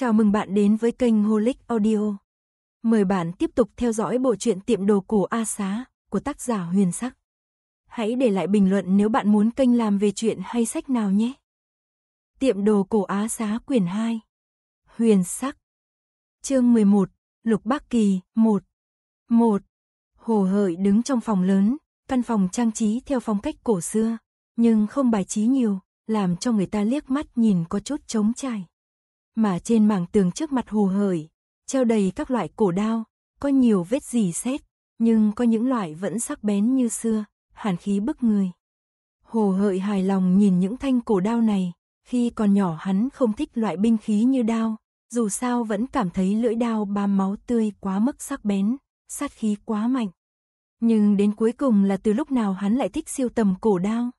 Chào mừng bạn đến với kênh Holic Audio. Mời bạn tiếp tục theo dõi bộ truyện tiệm đồ cổ A Xá của tác giả Huyền Sắc. Hãy để lại bình luận nếu bạn muốn kênh làm về chuyện hay sách nào nhé. Tiệm đồ cổ Á Xá quyển 2. Huyền Sắc. Chương 11, Lục Bắc Kỳ, 1. 1. Hồ Hợi đứng trong phòng lớn, căn phòng trang trí theo phong cách cổ xưa, nhưng không bài trí nhiều, làm cho người ta liếc mắt nhìn có chút trống trải mà trên mảng tường trước mặt hồ hởi, treo đầy các loại cổ đao, có nhiều vết dì xét, nhưng có những loại vẫn sắc bén như xưa, hàn khí bức người. Hồ hợi hài lòng nhìn những thanh cổ đao này, khi còn nhỏ hắn không thích loại binh khí như đao, dù sao vẫn cảm thấy lưỡi đao ba máu tươi quá mức sắc bén, sát khí quá mạnh. Nhưng đến cuối cùng là từ lúc nào hắn lại thích siêu tầm cổ đao.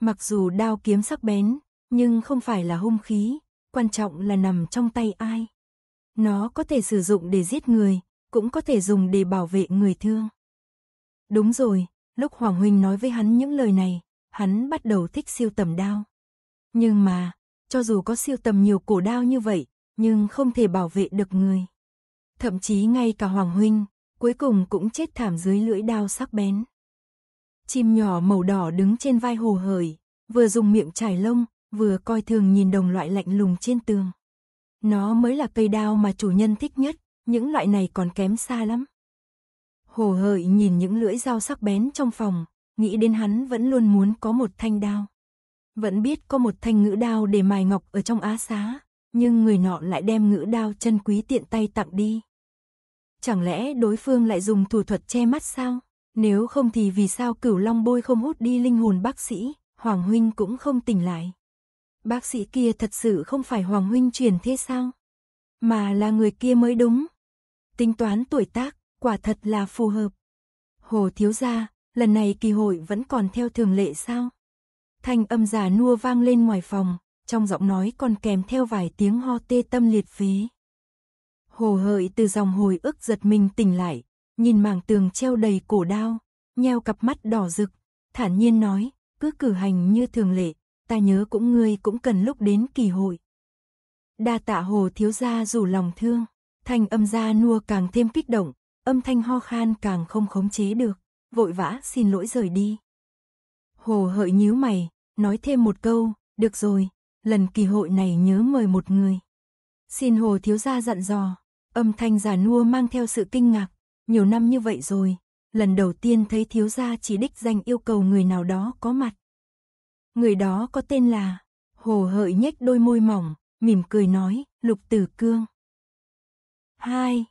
Mặc dù đao kiếm sắc bén, nhưng không phải là hung khí, quan trọng là nằm trong tay ai. Nó có thể sử dụng để giết người, cũng có thể dùng để bảo vệ người thương. Đúng rồi, lúc Hoàng Huynh nói với hắn những lời này, hắn bắt đầu thích siêu tầm đao. Nhưng mà, cho dù có siêu tầm nhiều cổ đao như vậy, nhưng không thể bảo vệ được người. Thậm chí ngay cả Hoàng Huynh, cuối cùng cũng chết thảm dưới lưỡi đao sắc bén. Chim nhỏ màu đỏ đứng trên vai hồ hởi, vừa dùng miệng trải lông, vừa coi thường nhìn đồng loại lạnh lùng trên tường. Nó mới là cây đao mà chủ nhân thích nhất, những loại này còn kém xa lắm. Hồ hợi nhìn những lưỡi dao sắc bén trong phòng, nghĩ đến hắn vẫn luôn muốn có một thanh đao. Vẫn biết có một thanh ngữ đao để mài ngọc ở trong á xá, nhưng người nọ lại đem ngữ đao chân quý tiện tay tặng đi. Chẳng lẽ đối phương lại dùng thủ thuật che mắt sao? Nếu không thì vì sao cửu long bôi không hút đi linh hồn bác sĩ, Hoàng Huynh cũng không tỉnh lại. Bác sĩ kia thật sự không phải Hoàng Huynh truyền thế sao? Mà là người kia mới đúng. Tính toán tuổi tác, quả thật là phù hợp. Hồ thiếu gia, lần này kỳ hội vẫn còn theo thường lệ sao? Thanh âm già nua vang lên ngoài phòng, trong giọng nói còn kèm theo vài tiếng ho tê tâm liệt phế. Hồ hợi từ dòng hồi ức giật mình tỉnh lại, nhìn mảng tường treo đầy cổ đao, nheo cặp mắt đỏ rực, thản nhiên nói, cứ cử hành như thường lệ, ta nhớ cũng ngươi cũng cần lúc đến kỳ hội. Đa tạ hồ thiếu gia rủ lòng thương, thanh âm gia nua càng thêm kích động, âm thanh ho khan càng không khống chế được, vội vã xin lỗi rời đi. Hồ hợi nhíu mày, nói thêm một câu, được rồi, lần kỳ hội này nhớ mời một người. Xin hồ thiếu gia dặn dò, âm thanh già nua mang theo sự kinh ngạc, nhiều năm như vậy rồi, lần đầu tiên thấy thiếu gia chỉ đích danh yêu cầu người nào đó có mặt. Người đó có tên là... Hồ hợi nhếch đôi môi mỏng, mỉm cười nói, Lục Tử Cương. hai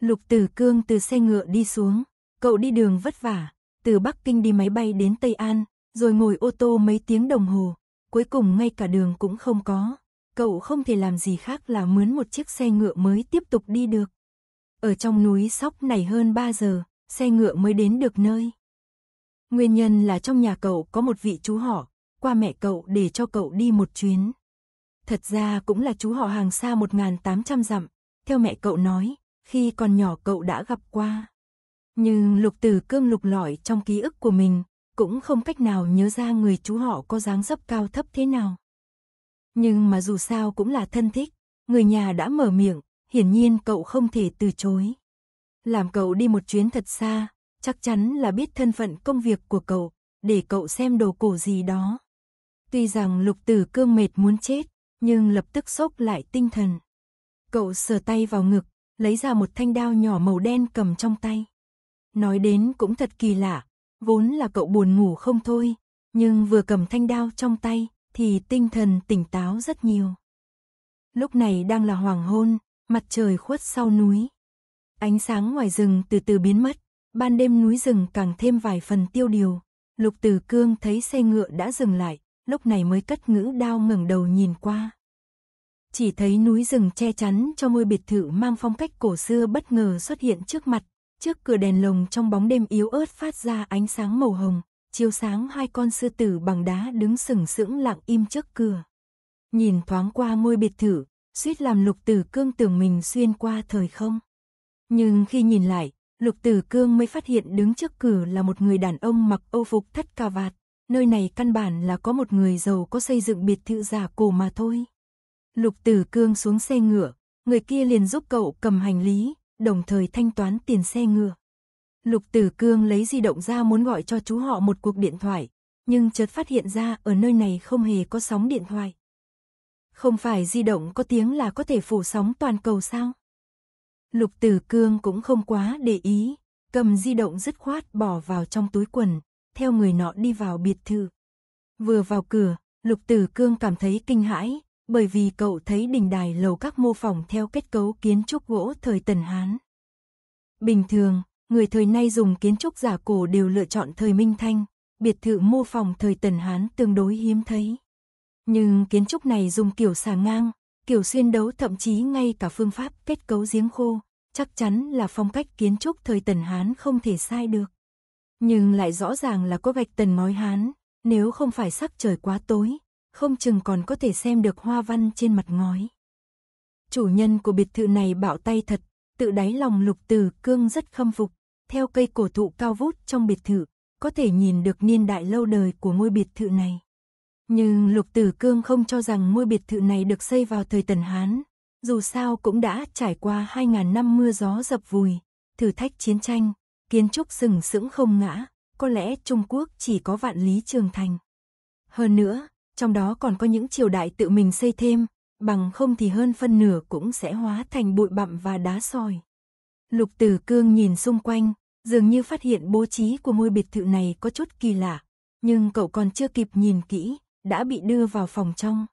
Lục Tử Cương từ xe ngựa đi xuống, cậu đi đường vất vả, từ Bắc Kinh đi máy bay đến Tây An, rồi ngồi ô tô mấy tiếng đồng hồ, cuối cùng ngay cả đường cũng không có. Cậu không thể làm gì khác là mướn một chiếc xe ngựa mới tiếp tục đi được. Ở trong núi sóc này hơn 3 giờ, xe ngựa mới đến được nơi. Nguyên nhân là trong nhà cậu có một vị chú họ, qua mẹ cậu để cho cậu đi một chuyến. Thật ra cũng là chú họ hàng xa 1.800 dặm, theo mẹ cậu nói, khi còn nhỏ cậu đã gặp qua. Nhưng lục tử cương lục lọi trong ký ức của mình, cũng không cách nào nhớ ra người chú họ có dáng dấp cao thấp thế nào. Nhưng mà dù sao cũng là thân thích, người nhà đã mở miệng, hiển nhiên cậu không thể từ chối. Làm cậu đi một chuyến thật xa, chắc chắn là biết thân phận công việc của cậu, để cậu xem đồ cổ gì đó. Tuy rằng lục tử cương mệt muốn chết, nhưng lập tức sốc lại tinh thần. Cậu sờ tay vào ngực, lấy ra một thanh đao nhỏ màu đen cầm trong tay. Nói đến cũng thật kỳ lạ, vốn là cậu buồn ngủ không thôi, nhưng vừa cầm thanh đao trong tay, thì tinh thần tỉnh táo rất nhiều. Lúc này đang là hoàng hôn, mặt trời khuất sau núi. Ánh sáng ngoài rừng từ từ biến mất, ban đêm núi rừng càng thêm vài phần tiêu điều. Lục Tử Cương thấy xe ngựa đã dừng lại, lúc này mới cất ngữ đao ngẩng đầu nhìn qua. Chỉ thấy núi rừng che chắn cho ngôi biệt thự mang phong cách cổ xưa bất ngờ xuất hiện trước mặt, trước cửa đèn lồng trong bóng đêm yếu ớt phát ra ánh sáng màu hồng, chiếu sáng hai con sư tử bằng đá đứng sừng sững lặng im trước cửa. Nhìn thoáng qua ngôi biệt thự, suýt làm lục tử cương tưởng mình xuyên qua thời không. Nhưng khi nhìn lại, lục tử cương mới phát hiện đứng trước cửa là một người đàn ông mặc âu phục thất cà vạt, nơi này căn bản là có một người giàu có xây dựng biệt thự giả cổ mà thôi. Lục Tử Cương xuống xe ngựa, người kia liền giúp cậu cầm hành lý, đồng thời thanh toán tiền xe ngựa. Lục Tử Cương lấy di động ra muốn gọi cho chú họ một cuộc điện thoại, nhưng chợt phát hiện ra ở nơi này không hề có sóng điện thoại. Không phải di động có tiếng là có thể phủ sóng toàn cầu sao? Lục Tử Cương cũng không quá để ý, cầm di động dứt khoát bỏ vào trong túi quần, theo người nọ đi vào biệt thự. Vừa vào cửa, Lục Tử Cương cảm thấy kinh hãi, bởi vì cậu thấy đình đài lầu các mô phỏng theo kết cấu kiến trúc gỗ thời Tần Hán. Bình thường, người thời nay dùng kiến trúc giả cổ đều lựa chọn thời Minh Thanh, biệt thự mô phỏng thời Tần Hán tương đối hiếm thấy. Nhưng kiến trúc này dùng kiểu xà ngang, kiểu xuyên đấu thậm chí ngay cả phương pháp kết cấu giếng khô, chắc chắn là phong cách kiến trúc thời Tần Hán không thể sai được nhưng lại rõ ràng là có gạch tần nói Hán, nếu không phải sắc trời quá tối, không chừng còn có thể xem được hoa văn trên mặt ngói. Chủ nhân của biệt thự này bạo tay thật, tự đáy lòng lục từ cương rất khâm phục, theo cây cổ thụ cao vút trong biệt thự, có thể nhìn được niên đại lâu đời của ngôi biệt thự này. Nhưng lục tử cương không cho rằng ngôi biệt thự này được xây vào thời Tần Hán, dù sao cũng đã trải qua 2.000 năm mưa gió dập vùi, thử thách chiến tranh, kiến trúc sừng sững không ngã, có lẽ Trung Quốc chỉ có vạn lý trường thành. Hơn nữa, trong đó còn có những triều đại tự mình xây thêm, bằng không thì hơn phân nửa cũng sẽ hóa thành bụi bặm và đá sỏi. Lục Tử Cương nhìn xung quanh, dường như phát hiện bố trí của ngôi biệt thự này có chút kỳ lạ, nhưng cậu còn chưa kịp nhìn kỹ, đã bị đưa vào phòng trong.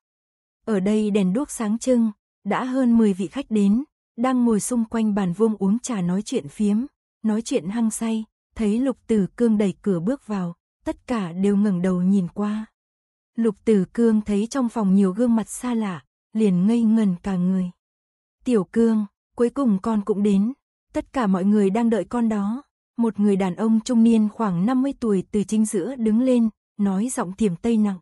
Ở đây đèn đuốc sáng trưng, đã hơn 10 vị khách đến, đang ngồi xung quanh bàn vuông uống trà nói chuyện phiếm, Nói chuyện hăng say, thấy Lục Tử Cương đẩy cửa bước vào, tất cả đều ngẩng đầu nhìn qua. Lục Tử Cương thấy trong phòng nhiều gương mặt xa lạ, liền ngây ngần cả người. Tiểu Cương, cuối cùng con cũng đến, tất cả mọi người đang đợi con đó. Một người đàn ông trung niên khoảng 50 tuổi từ chính giữa đứng lên, nói giọng thiểm tây nặng.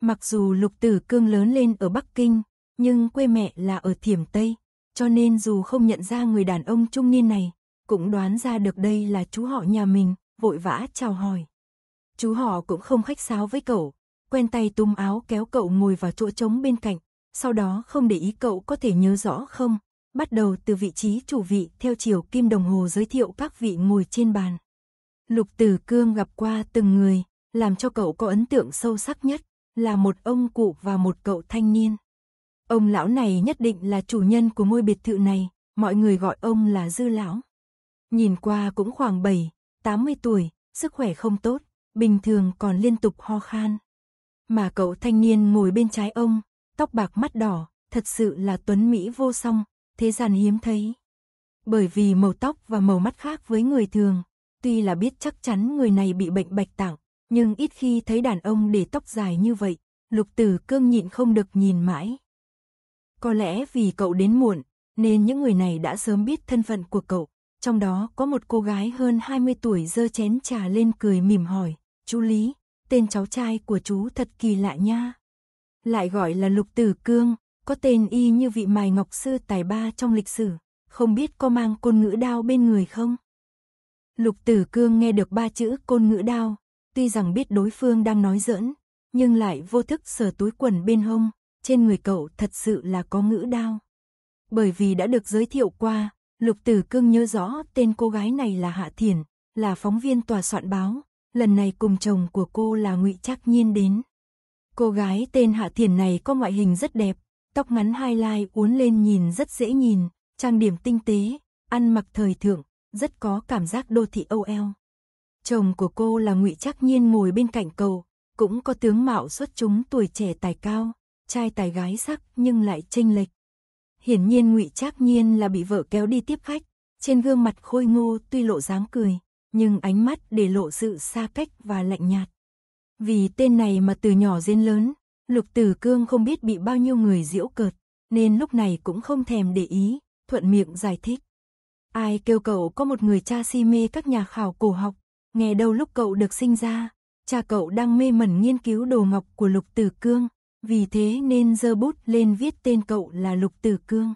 Mặc dù Lục Tử Cương lớn lên ở Bắc Kinh, nhưng quê mẹ là ở Thiểm Tây, cho nên dù không nhận ra người đàn ông trung niên này, cũng đoán ra được đây là chú họ nhà mình, vội vã chào hỏi. Chú họ cũng không khách sáo với cậu, quen tay túm áo kéo cậu ngồi vào chỗ trống bên cạnh, sau đó không để ý cậu có thể nhớ rõ không, bắt đầu từ vị trí chủ vị theo chiều kim đồng hồ giới thiệu các vị ngồi trên bàn. Lục Tử Cương gặp qua từng người, làm cho cậu có ấn tượng sâu sắc nhất là một ông cụ và một cậu thanh niên. Ông lão này nhất định là chủ nhân của ngôi biệt thự này, mọi người gọi ông là Dư lão. Nhìn qua cũng khoảng 7, 80 tuổi, sức khỏe không tốt, bình thường còn liên tục ho khan. Mà cậu thanh niên ngồi bên trái ông, tóc bạc mắt đỏ, thật sự là tuấn Mỹ vô song, thế gian hiếm thấy. Bởi vì màu tóc và màu mắt khác với người thường, tuy là biết chắc chắn người này bị bệnh bạch tạng, nhưng ít khi thấy đàn ông để tóc dài như vậy, lục tử cương nhịn không được nhìn mãi. Có lẽ vì cậu đến muộn, nên những người này đã sớm biết thân phận của cậu, trong đó có một cô gái hơn 20 tuổi dơ chén trà lên cười mỉm hỏi, chú Lý, tên cháu trai của chú thật kỳ lạ nha. Lại gọi là Lục Tử Cương, có tên y như vị mài ngọc sư tài ba trong lịch sử, không biết có mang côn ngữ đao bên người không? Lục Tử Cương nghe được ba chữ côn ngữ đao, tuy rằng biết đối phương đang nói giỡn, nhưng lại vô thức sờ túi quần bên hông, trên người cậu thật sự là có ngữ đao. Bởi vì đã được giới thiệu qua, Lục Tử Cương nhớ rõ tên cô gái này là Hạ Thiển, là phóng viên tòa soạn báo, lần này cùng chồng của cô là Ngụy Trác Nhiên đến. Cô gái tên Hạ Thiển này có ngoại hình rất đẹp, tóc ngắn hai lai uốn lên nhìn rất dễ nhìn, trang điểm tinh tế, ăn mặc thời thượng, rất có cảm giác đô thị Âu eo. Chồng của cô là Ngụy Trác Nhiên ngồi bên cạnh cầu, cũng có tướng mạo xuất chúng tuổi trẻ tài cao, trai tài gái sắc nhưng lại chênh lệch. Hiển nhiên Ngụy Trác Nhiên là bị vợ kéo đi tiếp khách, trên gương mặt khôi ngô tuy lộ dáng cười, nhưng ánh mắt để lộ sự xa cách và lạnh nhạt. Vì tên này mà từ nhỏ đến lớn, Lục Tử Cương không biết bị bao nhiêu người giễu cợt, nên lúc này cũng không thèm để ý, thuận miệng giải thích. Ai kêu cậu có một người cha si mê các nhà khảo cổ học, nghe đâu lúc cậu được sinh ra, cha cậu đang mê mẩn nghiên cứu đồ ngọc của Lục Tử Cương, vì thế nên dơ bút lên viết tên cậu là Lục Tử Cương.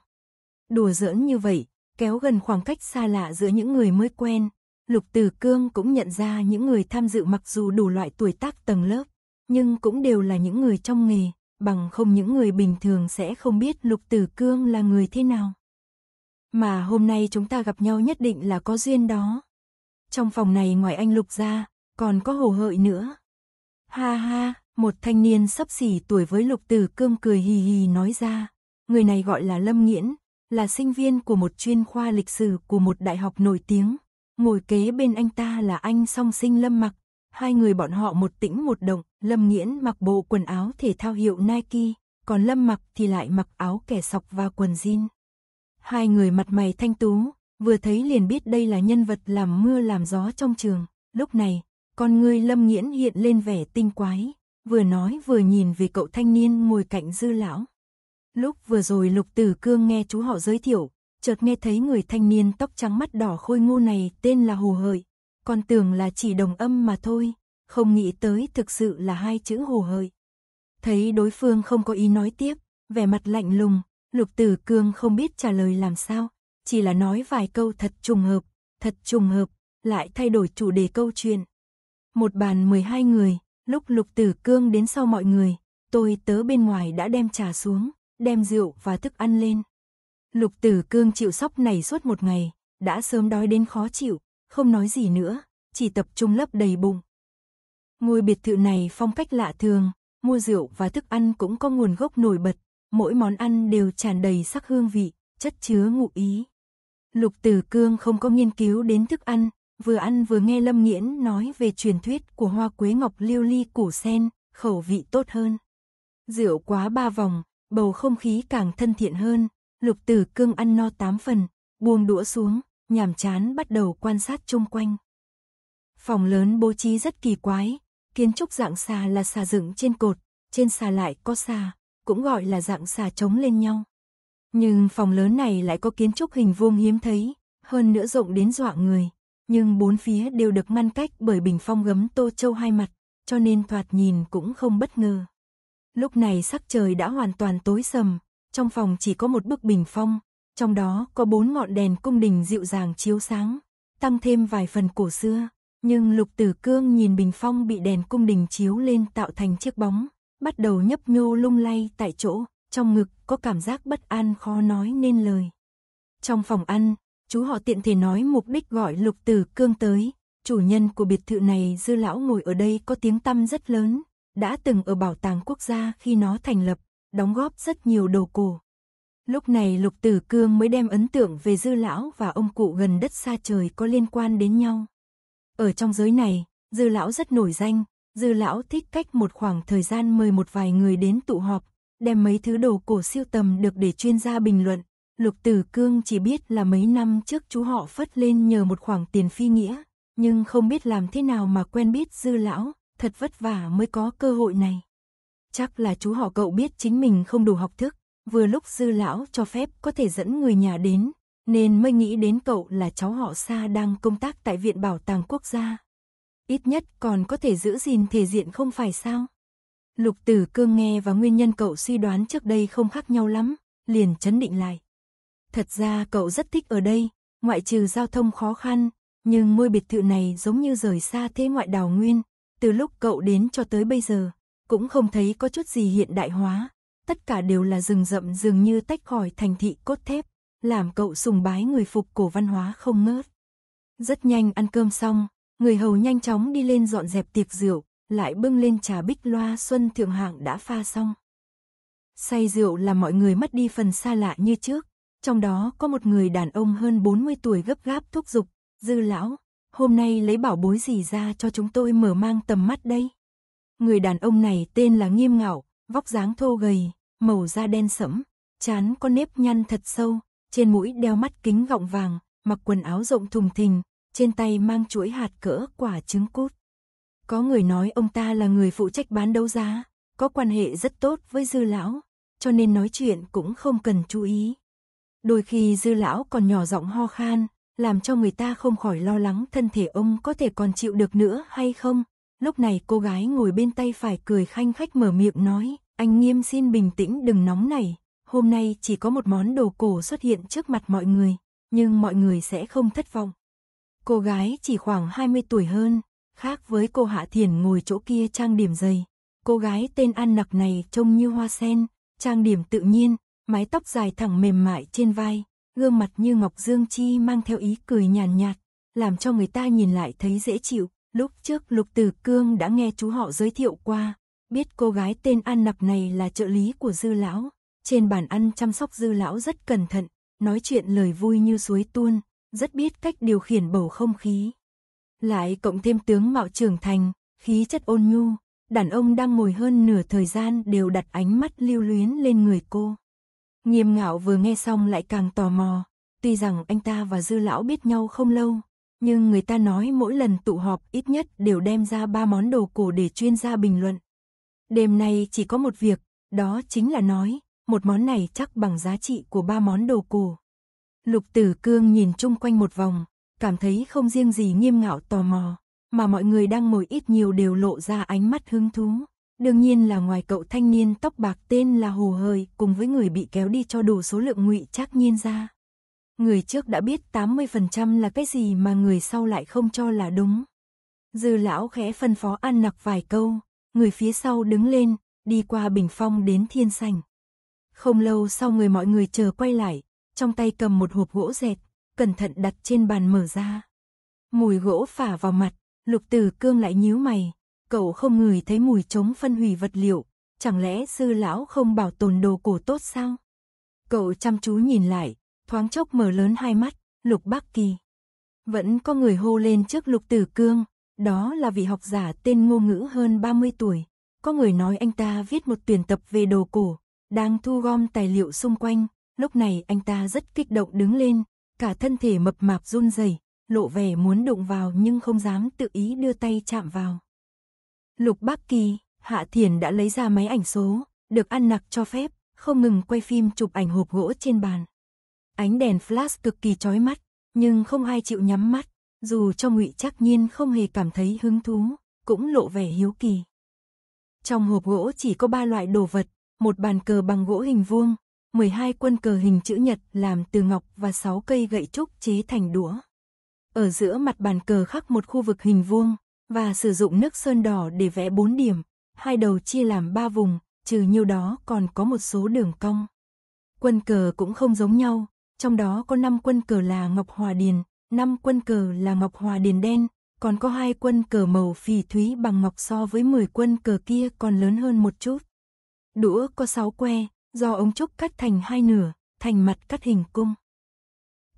Đùa giỡn như vậy, kéo gần khoảng cách xa lạ giữa những người mới quen, Lục Tử Cương cũng nhận ra những người tham dự mặc dù đủ loại tuổi tác tầng lớp, nhưng cũng đều là những người trong nghề, bằng không những người bình thường sẽ không biết Lục Tử Cương là người thế nào. Mà hôm nay chúng ta gặp nhau nhất định là có duyên đó. Trong phòng này ngoài anh Lục ra, còn có hồ hợi nữa. Ha ha! Một thanh niên sắp xỉ tuổi với lục tử cương cười hì hì nói ra. Người này gọi là Lâm Nghiễn, là sinh viên của một chuyên khoa lịch sử của một đại học nổi tiếng. Ngồi kế bên anh ta là anh song sinh Lâm Mặc. Hai người bọn họ một tĩnh một động, Lâm Nghiễn mặc bộ quần áo thể thao hiệu Nike, còn Lâm Mặc thì lại mặc áo kẻ sọc và quần jean. Hai người mặt mày thanh tú, vừa thấy liền biết đây là nhân vật làm mưa làm gió trong trường. Lúc này, con người Lâm Nghiễn hiện lên vẻ tinh quái, vừa nói vừa nhìn về cậu thanh niên ngồi cạnh dư lão. Lúc vừa rồi Lục Tử Cương nghe chú họ giới thiệu, chợt nghe thấy người thanh niên tóc trắng mắt đỏ khôi ngô này tên là Hồ Hợi, còn tưởng là chỉ đồng âm mà thôi, không nghĩ tới thực sự là hai chữ Hồ Hợi. Thấy đối phương không có ý nói tiếp, vẻ mặt lạnh lùng, Lục Tử Cương không biết trả lời làm sao, chỉ là nói vài câu thật trùng hợp, thật trùng hợp, lại thay đổi chủ đề câu chuyện. Một bàn 12 người, Lúc lục tử cương đến sau mọi người, tôi tớ bên ngoài đã đem trà xuống, đem rượu và thức ăn lên. Lục tử cương chịu sóc này suốt một ngày, đã sớm đói đến khó chịu, không nói gì nữa, chỉ tập trung lấp đầy bụng. Ngôi biệt thự này phong cách lạ thường, mua rượu và thức ăn cũng có nguồn gốc nổi bật, mỗi món ăn đều tràn đầy sắc hương vị, chất chứa ngụ ý. Lục Tử Cương không có nghiên cứu đến thức ăn, vừa ăn vừa nghe Lâm Nghiễn nói về truyền thuyết của hoa quế ngọc liêu ly củ sen, khẩu vị tốt hơn. Rượu quá ba vòng, bầu không khí càng thân thiện hơn, lục tử cương ăn no tám phần, buông đũa xuống, nhàm chán bắt đầu quan sát chung quanh. Phòng lớn bố trí rất kỳ quái, kiến trúc dạng xà là xà dựng trên cột, trên xà lại có xà, cũng gọi là dạng xà chống lên nhau. Nhưng phòng lớn này lại có kiến trúc hình vuông hiếm thấy, hơn nữa rộng đến dọa người, nhưng bốn phía đều được ngăn cách bởi bình phong gấm Tô Châu hai mặt, cho nên thoạt nhìn cũng không bất ngờ. Lúc này sắc trời đã hoàn toàn tối sầm, trong phòng chỉ có một bức bình phong, trong đó có bốn ngọn đèn cung đình dịu dàng chiếu sáng, tăng thêm vài phần cổ xưa. Nhưng lục tử cương nhìn bình phong bị đèn cung đình chiếu lên tạo thành chiếc bóng, bắt đầu nhấp nhô lung lay tại chỗ, trong ngực có cảm giác bất an khó nói nên lời. Trong phòng ăn, Chú họ tiện thể nói mục đích gọi lục tử cương tới. Chủ nhân của biệt thự này dư lão ngồi ở đây có tiếng tăm rất lớn. Đã từng ở bảo tàng quốc gia khi nó thành lập, đóng góp rất nhiều đồ cổ. Lúc này lục tử cương mới đem ấn tượng về dư lão và ông cụ gần đất xa trời có liên quan đến nhau. Ở trong giới này, dư lão rất nổi danh, dư lão thích cách một khoảng thời gian mời một vài người đến tụ họp, đem mấy thứ đồ cổ siêu tầm được để chuyên gia bình luận, Lục Tử Cương chỉ biết là mấy năm trước chú họ phất lên nhờ một khoảng tiền phi nghĩa, nhưng không biết làm thế nào mà quen biết dư lão, thật vất vả mới có cơ hội này. Chắc là chú họ cậu biết chính mình không đủ học thức, vừa lúc dư lão cho phép có thể dẫn người nhà đến, nên mới nghĩ đến cậu là cháu họ xa đang công tác tại Viện Bảo tàng Quốc gia. Ít nhất còn có thể giữ gìn thể diện không phải sao? Lục tử cương nghe và nguyên nhân cậu suy đoán trước đây không khác nhau lắm, liền chấn định lại. Thật ra cậu rất thích ở đây, ngoại trừ giao thông khó khăn, nhưng ngôi biệt thự này giống như rời xa thế ngoại đảo nguyên, từ lúc cậu đến cho tới bây giờ, cũng không thấy có chút gì hiện đại hóa, tất cả đều là rừng rậm dường như tách khỏi thành thị cốt thép, làm cậu sùng bái người phục cổ văn hóa không ngớt. Rất nhanh ăn cơm xong, người hầu nhanh chóng đi lên dọn dẹp tiệc rượu, lại bưng lên trà bích loa xuân thượng hạng đã pha xong. Say rượu là mọi người mất đi phần xa lạ như trước, trong đó có một người đàn ông hơn 40 tuổi gấp gáp thúc giục, dư lão, hôm nay lấy bảo bối gì ra cho chúng tôi mở mang tầm mắt đây. Người đàn ông này tên là Nghiêm Ngạo, vóc dáng thô gầy, màu da đen sẫm, chán có nếp nhăn thật sâu, trên mũi đeo mắt kính gọng vàng, mặc quần áo rộng thùng thình, trên tay mang chuỗi hạt cỡ quả trứng cút. Có người nói ông ta là người phụ trách bán đấu giá, có quan hệ rất tốt với dư lão, cho nên nói chuyện cũng không cần chú ý. Đôi khi dư lão còn nhỏ giọng ho khan, làm cho người ta không khỏi lo lắng thân thể ông có thể còn chịu được nữa hay không. Lúc này cô gái ngồi bên tay phải cười khanh khách mở miệng nói, anh nghiêm xin bình tĩnh đừng nóng này, hôm nay chỉ có một món đồ cổ xuất hiện trước mặt mọi người, nhưng mọi người sẽ không thất vọng. Cô gái chỉ khoảng 20 tuổi hơn, khác với cô Hạ Thiền ngồi chỗ kia trang điểm dày. Cô gái tên An Nặc này trông như hoa sen, trang điểm tự nhiên, mái tóc dài thẳng mềm mại trên vai, gương mặt như ngọc dương chi mang theo ý cười nhàn nhạt, làm cho người ta nhìn lại thấy dễ chịu. Lúc trước Lục Tử Cương đã nghe chú họ giới thiệu qua, biết cô gái tên An Nặc này là trợ lý của Dư lão, trên bàn ăn chăm sóc Dư lão rất cẩn thận, nói chuyện lời vui như suối tuôn, rất biết cách điều khiển bầu không khí. Lại cộng thêm tướng mạo trưởng thành, khí chất ôn nhu, đàn ông đang ngồi hơn nửa thời gian đều đặt ánh mắt lưu luyến lên người cô. Nghiêm ngạo vừa nghe xong lại càng tò mò. Tuy rằng anh ta và dư lão biết nhau không lâu, nhưng người ta nói mỗi lần tụ họp ít nhất đều đem ra ba món đồ cổ để chuyên gia bình luận. Đêm nay chỉ có một việc, đó chính là nói, một món này chắc bằng giá trị của ba món đồ cổ. Lục tử cương nhìn chung quanh một vòng, cảm thấy không riêng gì nghiêm ngạo tò mò, mà mọi người đang ngồi ít nhiều đều lộ ra ánh mắt hứng thú. Đương nhiên là ngoài cậu thanh niên tóc bạc tên là Hồ Hời cùng với người bị kéo đi cho đủ số lượng ngụy Trác Nhiên ra. Người trước đã biết 80% là cái gì mà người sau lại không cho là đúng. Dư lão khẽ phân phó ăn nặc vài câu, người phía sau đứng lên, đi qua bình phong đến thiên sành. Không lâu sau người mọi người chờ quay lại, trong tay cầm một hộp gỗ dệt cẩn thận đặt trên bàn mở ra. Mùi gỗ phả vào mặt, lục tử cương lại nhíu mày, cậu không ngửi thấy mùi chống phân hủy vật liệu, chẳng lẽ sư lão không bảo tồn đồ cổ tốt sao? Cậu chăm chú nhìn lại, thoáng chốc mở lớn hai mắt, Lục Bắc Kỳ. Vẫn có người hô lên trước Lục Tử Cương, đó là vị học giả tên ngô ngữ hơn 30 tuổi. Có người nói anh ta viết một tuyển tập về đồ cổ, đang thu gom tài liệu xung quanh. Lúc này anh ta rất kích động đứng lên, cả thân thể mập mạp run rẩy, lộ vẻ muốn đụng vào nhưng không dám tự ý đưa tay chạm vào. Lục Bắc Kỳ, Hạ Thiền đã lấy ra máy ảnh số, được ăn nặc cho phép, không ngừng quay phim chụp ảnh hộp gỗ trên bàn. Ánh đèn flash cực kỳ chói mắt, nhưng không ai chịu nhắm mắt, dù cho Ngụy Trác Nhiên không hề cảm thấy hứng thú, cũng lộ vẻ hiếu kỳ. Trong hộp gỗ chỉ có ba loại đồ vật, một bàn cờ bằng gỗ hình vuông, 12 quân cờ hình chữ nhật làm từ ngọc và 6 cây gậy trúc chế thành đũa. Ở giữa mặt bàn cờ khắc một khu vực hình vuông, và sử dụng nước sơn đỏ để vẽ bốn điểm, hai đầu chia làm ba vùng, trừ nhiêu đó còn có một số đường cong. Quân cờ cũng không giống nhau, trong đó có năm quân cờ là Ngọc Hòa Điền, năm quân cờ là Ngọc Hòa Điền đen, còn có hai quân cờ màu phỉ thúy bằng ngọc so với 10 quân cờ kia còn lớn hơn một chút. Đũa có 6 que, do ống trúc cắt thành hai nửa, thành mặt cắt hình cung.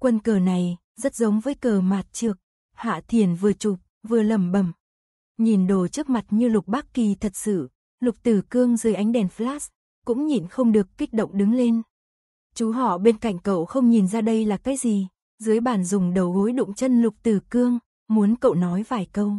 Quân cờ này rất giống với cờ mạt trược, Hạ Thiền vừa chụp vừa lẩm bẩm. Nhìn đồ trước mặt như Lục Bác Kỳ thật sự, Lục Tử Cương dưới ánh đèn flash, cũng nhịn không được kích động đứng lên. Chú họ bên cạnh cậu không nhìn ra đây là cái gì, dưới bàn dùng đầu gối đụng chân Lục Tử Cương, muốn cậu nói vài câu.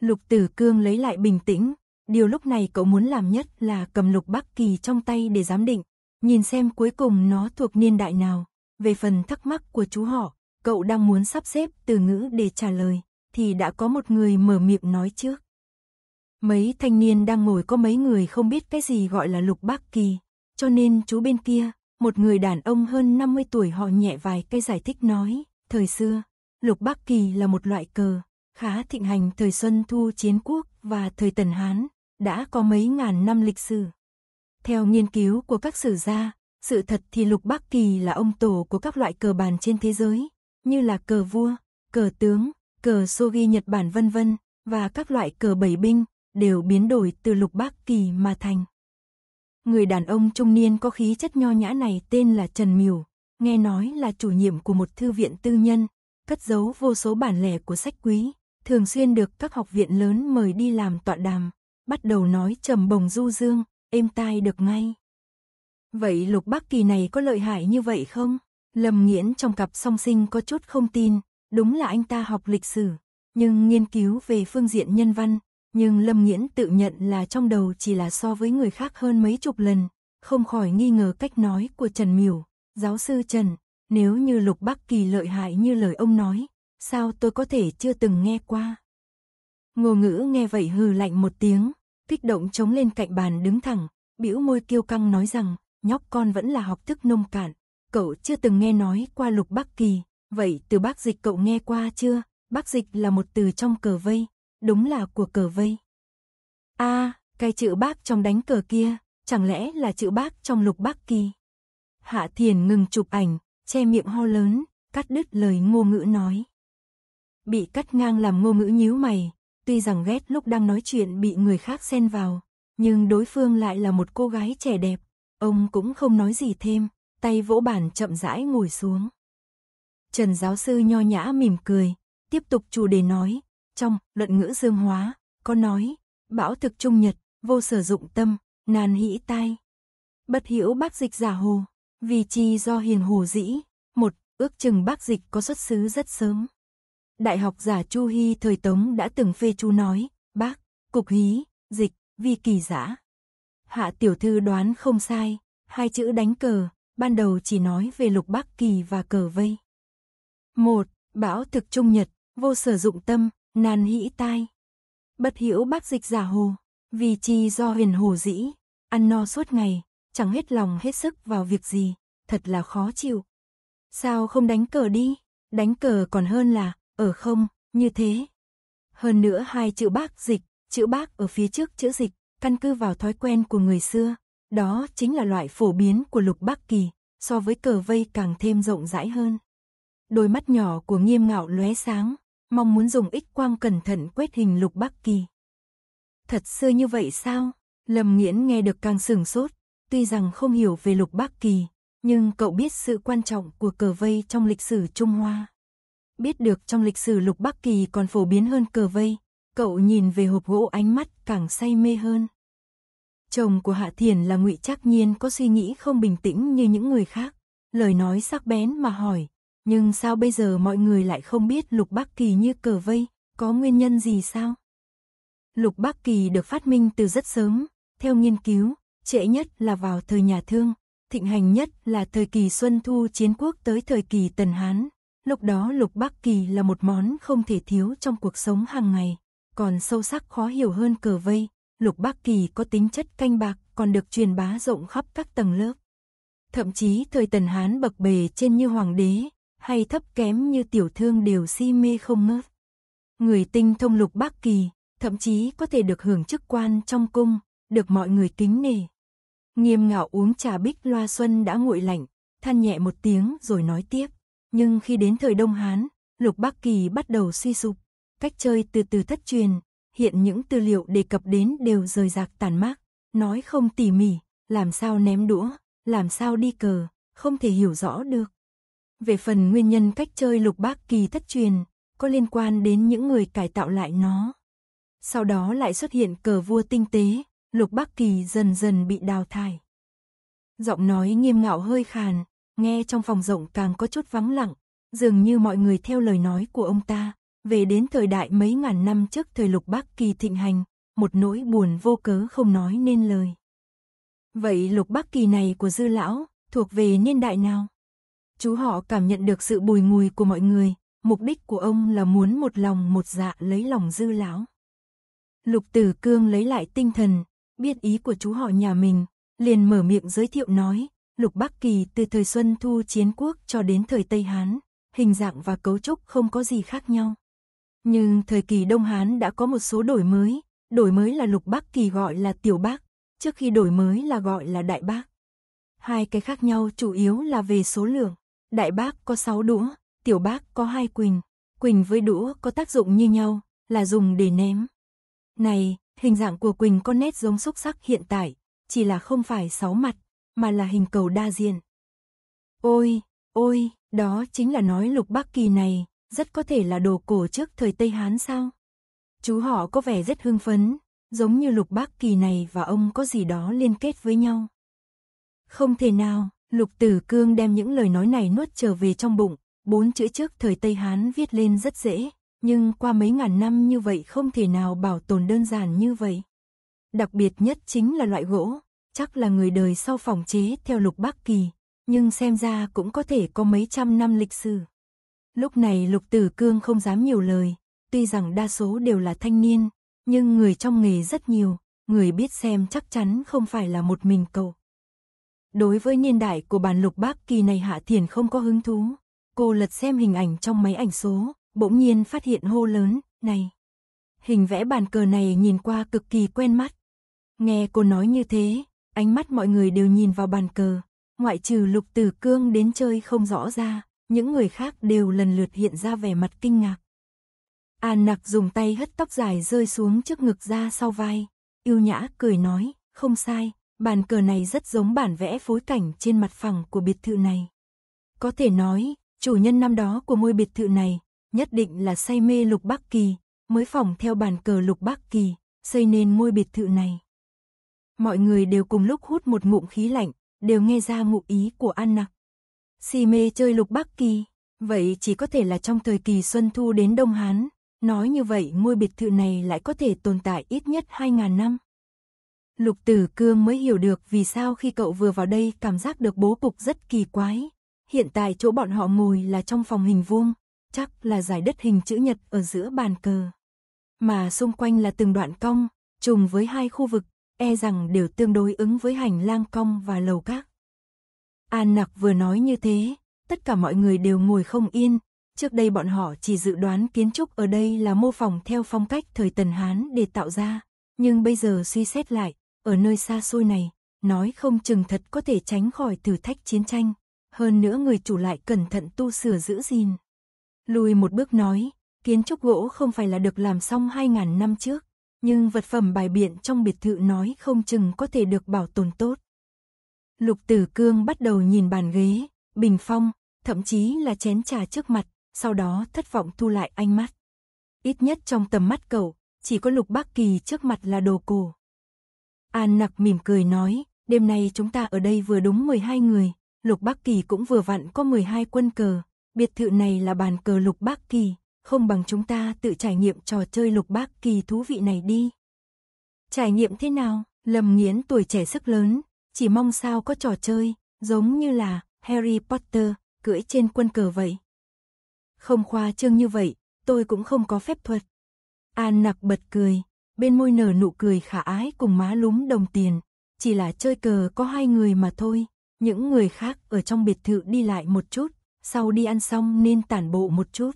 Lục Tử Cương lấy lại bình tĩnh, điều lúc này cậu muốn làm nhất là cầm Lục Bắc Kỳ trong tay để giám định, nhìn xem cuối cùng nó thuộc niên đại nào. Về phần thắc mắc của chú họ, cậu đang muốn sắp xếp từ ngữ để trả lời thì đã có một người mở miệng nói trước. Mấy thanh niên đang ngồi có mấy người không biết cái gì gọi là lục bác kỳ, cho nên chú bên kia, một người đàn ông hơn 50 tuổi họ nhẹ vài cái giải thích nói, thời xưa, lục bác kỳ là một loại cờ, khá thịnh hành thời Xuân Thu Chiến Quốc và thời Tần Hán, đã có mấy ngàn năm lịch sử. Theo nghiên cứu của các sử gia, sự thật thì lục bác kỳ là ông tổ của các loại cờ bàn trên thế giới, như là cờ vua, cờ tướng, cờ Sogi Nhật Bản vân vân và các loại cờ bảy binh đều biến đổi từ lục bác kỳ mà thành. Người đàn ông trung niên có khí chất nho nhã này tên là Trần Miểu, nghe nói là chủ nhiệm của một thư viện tư nhân, cất giấu vô số bản lẻ của sách quý, thường xuyên được các học viện lớn mời đi làm tọa đàm, bắt đầu nói trầm bồng du dương, êm tai được ngay. Vậy lục bác kỳ này có lợi hại như vậy không? Lâm Nghiễn trong cặp song sinh có chút không tin, Đúng là anh ta học lịch sử, nhưng nghiên cứu về phương diện nhân văn, nhưng Lâm Nghiễn tự nhận là trong đầu chỉ là so với người khác hơn mấy chục lần, không khỏi nghi ngờ cách nói của Trần Miểu, giáo sư Trần, nếu như Lục Bắc Kỳ lợi hại như lời ông nói, sao tôi có thể chưa từng nghe qua. Ngô ngữ nghe vậy hừ lạnh một tiếng, kích động chống lên cạnh bàn đứng thẳng, bĩu môi kiêu căng nói rằng, nhóc con vẫn là học thức nông cạn, cậu chưa từng nghe nói qua Lục Bắc Kỳ, Vậy từ bác dịch cậu nghe qua chưa? Bác dịch là một từ trong cờ vây, đúng là của cờ vây. a cái chữ bác trong đánh cờ kia, chẳng lẽ là chữ bác trong lục bác kỳ? Hạ Thiền ngừng chụp ảnh, che miệng ho lớn, cắt đứt lời ngô ngữ nói. Bị cắt ngang làm ngô ngữ nhíu mày, tuy rằng ghét lúc đang nói chuyện bị người khác xen vào, nhưng đối phương lại là một cô gái trẻ đẹp, ông cũng không nói gì thêm, tay vỗ bàn chậm rãi ngồi xuống. Trần giáo sư nho nhã mỉm cười, tiếp tục chủ đề nói, trong luận ngữ dương hóa, có nói, bão thực trung nhật, vô sử dụng tâm, nàn hĩ tai. Bất hiểu bác dịch giả hồ, vì chi do hiền hồ dĩ, một, ước chừng bác dịch có xuất xứ rất sớm. Đại học giả Chu Hy thời Tống đã từng phê chú nói, bác, cục hí, dịch, vi kỳ giả. Hạ tiểu thư đoán không sai, hai chữ đánh cờ, ban đầu chỉ nói về lục bắc kỳ và cờ vây. 1. Bão thực trung nhật, vô sở dụng tâm, nan hĩ tai. Bất hiểu bác dịch giả hồ, vì chi do huyền hồ dĩ, ăn no suốt ngày, chẳng hết lòng hết sức vào việc gì, thật là khó chịu. Sao không đánh cờ đi, đánh cờ còn hơn là, ở không, như thế. Hơn nữa hai chữ bác dịch, chữ bác ở phía trước chữ dịch, căn cứ vào thói quen của người xưa, đó chính là loại phổ biến của lục bắc kỳ, so với cờ vây càng thêm rộng rãi hơn. Đôi mắt nhỏ của nghiêm ngạo lóe sáng, mong muốn dùng ích quang cẩn thận quét hình lục bắc kỳ. Thật xưa như vậy sao? Lâm Nghiễn nghe được càng sừng sốt, tuy rằng không hiểu về lục bắc kỳ, nhưng cậu biết sự quan trọng của cờ vây trong lịch sử Trung Hoa. Biết được trong lịch sử lục bắc kỳ còn phổ biến hơn cờ vây, cậu nhìn về hộp gỗ ánh mắt càng say mê hơn. Chồng của Hạ Thiền là ngụy Trác Nhiên có suy nghĩ không bình tĩnh như những người khác, lời nói sắc bén mà hỏi, nhưng sao bây giờ mọi người lại không biết Lục Bắc Kỳ như cờ vây, có nguyên nhân gì sao? Lục Bắc Kỳ được phát minh từ rất sớm, theo nghiên cứu, trễ nhất là vào thời nhà thương, thịnh hành nhất là thời kỳ Xuân Thu Chiến Quốc tới thời kỳ Tần Hán. Lúc đó Lục Bắc Kỳ là một món không thể thiếu trong cuộc sống hàng ngày, còn sâu sắc khó hiểu hơn cờ vây. Lục Bắc Kỳ có tính chất canh bạc còn được truyền bá rộng khắp các tầng lớp. Thậm chí thời Tần Hán bậc bề trên như hoàng đế, hay thấp kém như tiểu thương đều si mê không ngớt. Người tinh thông lục Bắc Kỳ, thậm chí có thể được hưởng chức quan trong cung, được mọi người kính nề. Nghiêm ngạo uống trà bích loa xuân đã nguội lạnh, than nhẹ một tiếng rồi nói tiếp. Nhưng khi đến thời Đông Hán, lục Bắc Kỳ bắt đầu suy sụp, cách chơi từ từ thất truyền, hiện những tư liệu đề cập đến đều rời rạc tàn mát, nói không tỉ mỉ, làm sao ném đũa, làm sao đi cờ, không thể hiểu rõ được. Về phần nguyên nhân cách chơi lục bác kỳ thất truyền, có liên quan đến những người cải tạo lại nó. Sau đó lại xuất hiện cờ vua tinh tế, lục bác kỳ dần dần bị đào thải. Giọng nói nghiêm ngạo hơi khàn, nghe trong phòng rộng càng có chút vắng lặng, dường như mọi người theo lời nói của ông ta, về đến thời đại mấy ngàn năm trước thời lục bác kỳ thịnh hành, một nỗi buồn vô cớ không nói nên lời. Vậy lục bác kỳ này của dư lão, thuộc về niên đại nào? Chú họ cảm nhận được sự bùi ngùi của mọi người, mục đích của ông là muốn một lòng một dạ lấy lòng dư lão. Lục Tử Cương lấy lại tinh thần, biết ý của chú họ nhà mình, liền mở miệng giới thiệu nói, Lục Bắc Kỳ từ thời Xuân Thu Chiến Quốc cho đến thời Tây Hán, hình dạng và cấu trúc không có gì khác nhau. Nhưng thời kỳ Đông Hán đã có một số đổi mới, đổi mới là Lục Bắc Kỳ gọi là Tiểu Bắc, trước khi đổi mới là gọi là Đại Bắc. Hai cái khác nhau chủ yếu là về số lượng. Đại bác có 6 đũa, tiểu bác có hai quỳnh. Quỳnh với đũa có tác dụng như nhau, là dùng để ném. Này, hình dạng của quỳnh có nét giống xúc sắc hiện tại, chỉ là không phải sáu mặt, mà là hình cầu đa diện. Ôi, ôi, đó chính là nói lục bắc kỳ này, rất có thể là đồ cổ trước thời Tây Hán sao? Chú họ có vẻ rất hưng phấn, giống như lục bắc kỳ này và ông có gì đó liên kết với nhau. Không thể nào, Lục Tử Cương đem những lời nói này nuốt trở về trong bụng, bốn chữ trước thời Tây Hán viết lên rất dễ, nhưng qua mấy ngàn năm như vậy không thể nào bảo tồn đơn giản như vậy. Đặc biệt nhất chính là loại gỗ, chắc là người đời sau phòng chế theo lục Bắc Kỳ, nhưng xem ra cũng có thể có mấy trăm năm lịch sử. Lúc này Lục Tử Cương không dám nhiều lời, tuy rằng đa số đều là thanh niên, nhưng người trong nghề rất nhiều, người biết xem chắc chắn không phải là một mình cậu. Đối với niên đại của bản lục bác kỳ này Hạ Thiền không có hứng thú. Cô lật xem hình ảnh trong máy ảnh số, bỗng nhiên phát hiện hô lớn, này. Hình vẽ bàn cờ này nhìn qua cực kỳ quen mắt. Nghe cô nói như thế, ánh mắt mọi người đều nhìn vào bàn cờ. Ngoại trừ lục tử cương đến chơi không rõ ra, những người khác đều lần lượt hiện ra vẻ mặt kinh ngạc. An nặc dùng tay hất tóc dài rơi xuống trước ngực ra sau vai. Yêu nhã cười nói, không sai, Bàn cờ này rất giống bản vẽ phối cảnh trên mặt phẳng của biệt thự này. Có thể nói, chủ nhân năm đó của ngôi biệt thự này, nhất định là say mê lục Bắc Kỳ, mới phỏng theo bàn cờ lục Bắc Kỳ, xây nên ngôi biệt thự này. Mọi người đều cùng lúc hút một ngụm khí lạnh, đều nghe ra ngụ ý của Anna. Si mê chơi lục Bắc Kỳ, vậy chỉ có thể là trong thời kỳ Xuân Thu đến Đông Hán. Nói như vậy ngôi biệt thự này lại có thể tồn tại ít nhất 2.000 năm. Lục Tử Cương mới hiểu được vì sao khi cậu vừa vào đây cảm giác được bố cục rất kỳ quái. Hiện tại chỗ bọn họ ngồi là trong phòng hình vuông, chắc là giải đất hình chữ nhật ở giữa bàn cờ. Mà xung quanh là từng đoạn cong, trùng với hai khu vực, e rằng đều tương đối ứng với hành lang cong và lầu các. An Nặc vừa nói như thế, tất cả mọi người đều ngồi không yên. Trước đây bọn họ chỉ dự đoán kiến trúc ở đây là mô phỏng theo phong cách thời Tần Hán để tạo ra, nhưng bây giờ suy xét lại, ở nơi xa xôi này, nói không chừng thật có thể tránh khỏi thử thách chiến tranh, hơn nữa người chủ lại cẩn thận tu sửa giữ gìn. Lùi một bước nói, kiến trúc gỗ không phải là được làm xong 2.000 năm trước, nhưng vật phẩm bài biện trong biệt thự nói không chừng có thể được bảo tồn tốt. Lục Tử Cương bắt đầu nhìn bàn ghế, bình phong, thậm chí là chén trà trước mặt, sau đó thất vọng thu lại ánh mắt. Ít nhất trong tầm mắt cậu, chỉ có Lục Bác Kỳ trước mặt là đồ cổ. An nặc mỉm cười nói, đêm nay chúng ta ở đây vừa đúng 12 người, Lục Bắc Kỳ cũng vừa vặn có 12 quân cờ, biệt thự này là bàn cờ Lục Bắc Kỳ, không bằng chúng ta tự trải nghiệm trò chơi Lục Bắc Kỳ thú vị này đi. Trải nghiệm thế nào? Lâm Nghiến tuổi trẻ sức lớn, chỉ mong sao có trò chơi, giống như là Harry Potter, cưỡi trên quân cờ vậy. Không khoa trương như vậy, tôi cũng không có phép thuật. An nặc bật cười, bên môi nở nụ cười khả ái cùng má lúm đồng tiền. Chỉ là chơi cờ có hai người mà thôi, những người khác ở trong biệt thự đi lại một chút, sau đi ăn xong nên tản bộ một chút.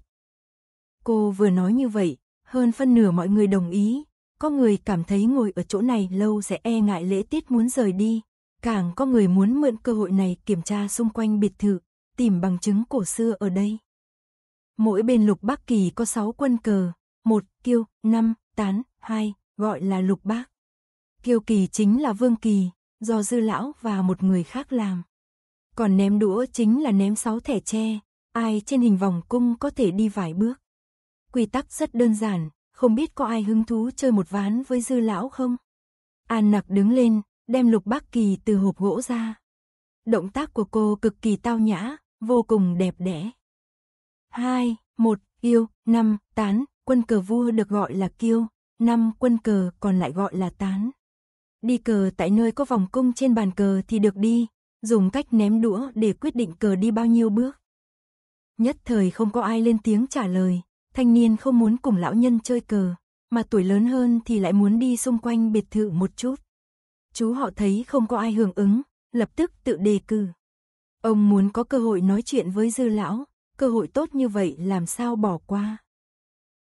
Cô vừa nói như vậy, hơn phân nửa mọi người đồng ý, có người cảm thấy ngồi ở chỗ này lâu sẽ e ngại lễ tiết muốn rời đi, càng có người muốn mượn cơ hội này kiểm tra xung quanh biệt thự, tìm bằng chứng cổ xưa ở đây. Mỗi bên lục Bắc Kỳ có 6 quân cờ, 1, kiêu, 5, tán, hai gọi là lục bác. Kiêu kỳ chính là vương kỳ, do dư lão và một người khác làm. Còn ném đũa chính là ném sáu thẻ tre, ai trên hình vòng cung có thể đi vài bước. Quy tắc rất đơn giản, không biết có ai hứng thú chơi một ván với dư lão không? An nặc đứng lên, đem lục bác kỳ từ hộp gỗ ra. Động tác của cô cực kỳ tao nhã, vô cùng đẹp đẽ. hai một yêu, năm tán, quân cờ vua được gọi là kiêu, năm quân cờ còn lại gọi là tán. Đi cờ tại nơi có vòng cung trên bàn cờ thì được đi, dùng cách ném đũa để quyết định cờ đi bao nhiêu bước. Nhất thời không có ai lên tiếng trả lời, thanh niên không muốn cùng lão nhân chơi cờ, mà tuổi lớn hơn thì lại muốn đi xung quanh biệt thự một chút. Chú họ thấy không có ai hưởng ứng, lập tức tự đề cử. Ông muốn có cơ hội nói chuyện với dư lão, cơ hội tốt như vậy làm sao bỏ qua.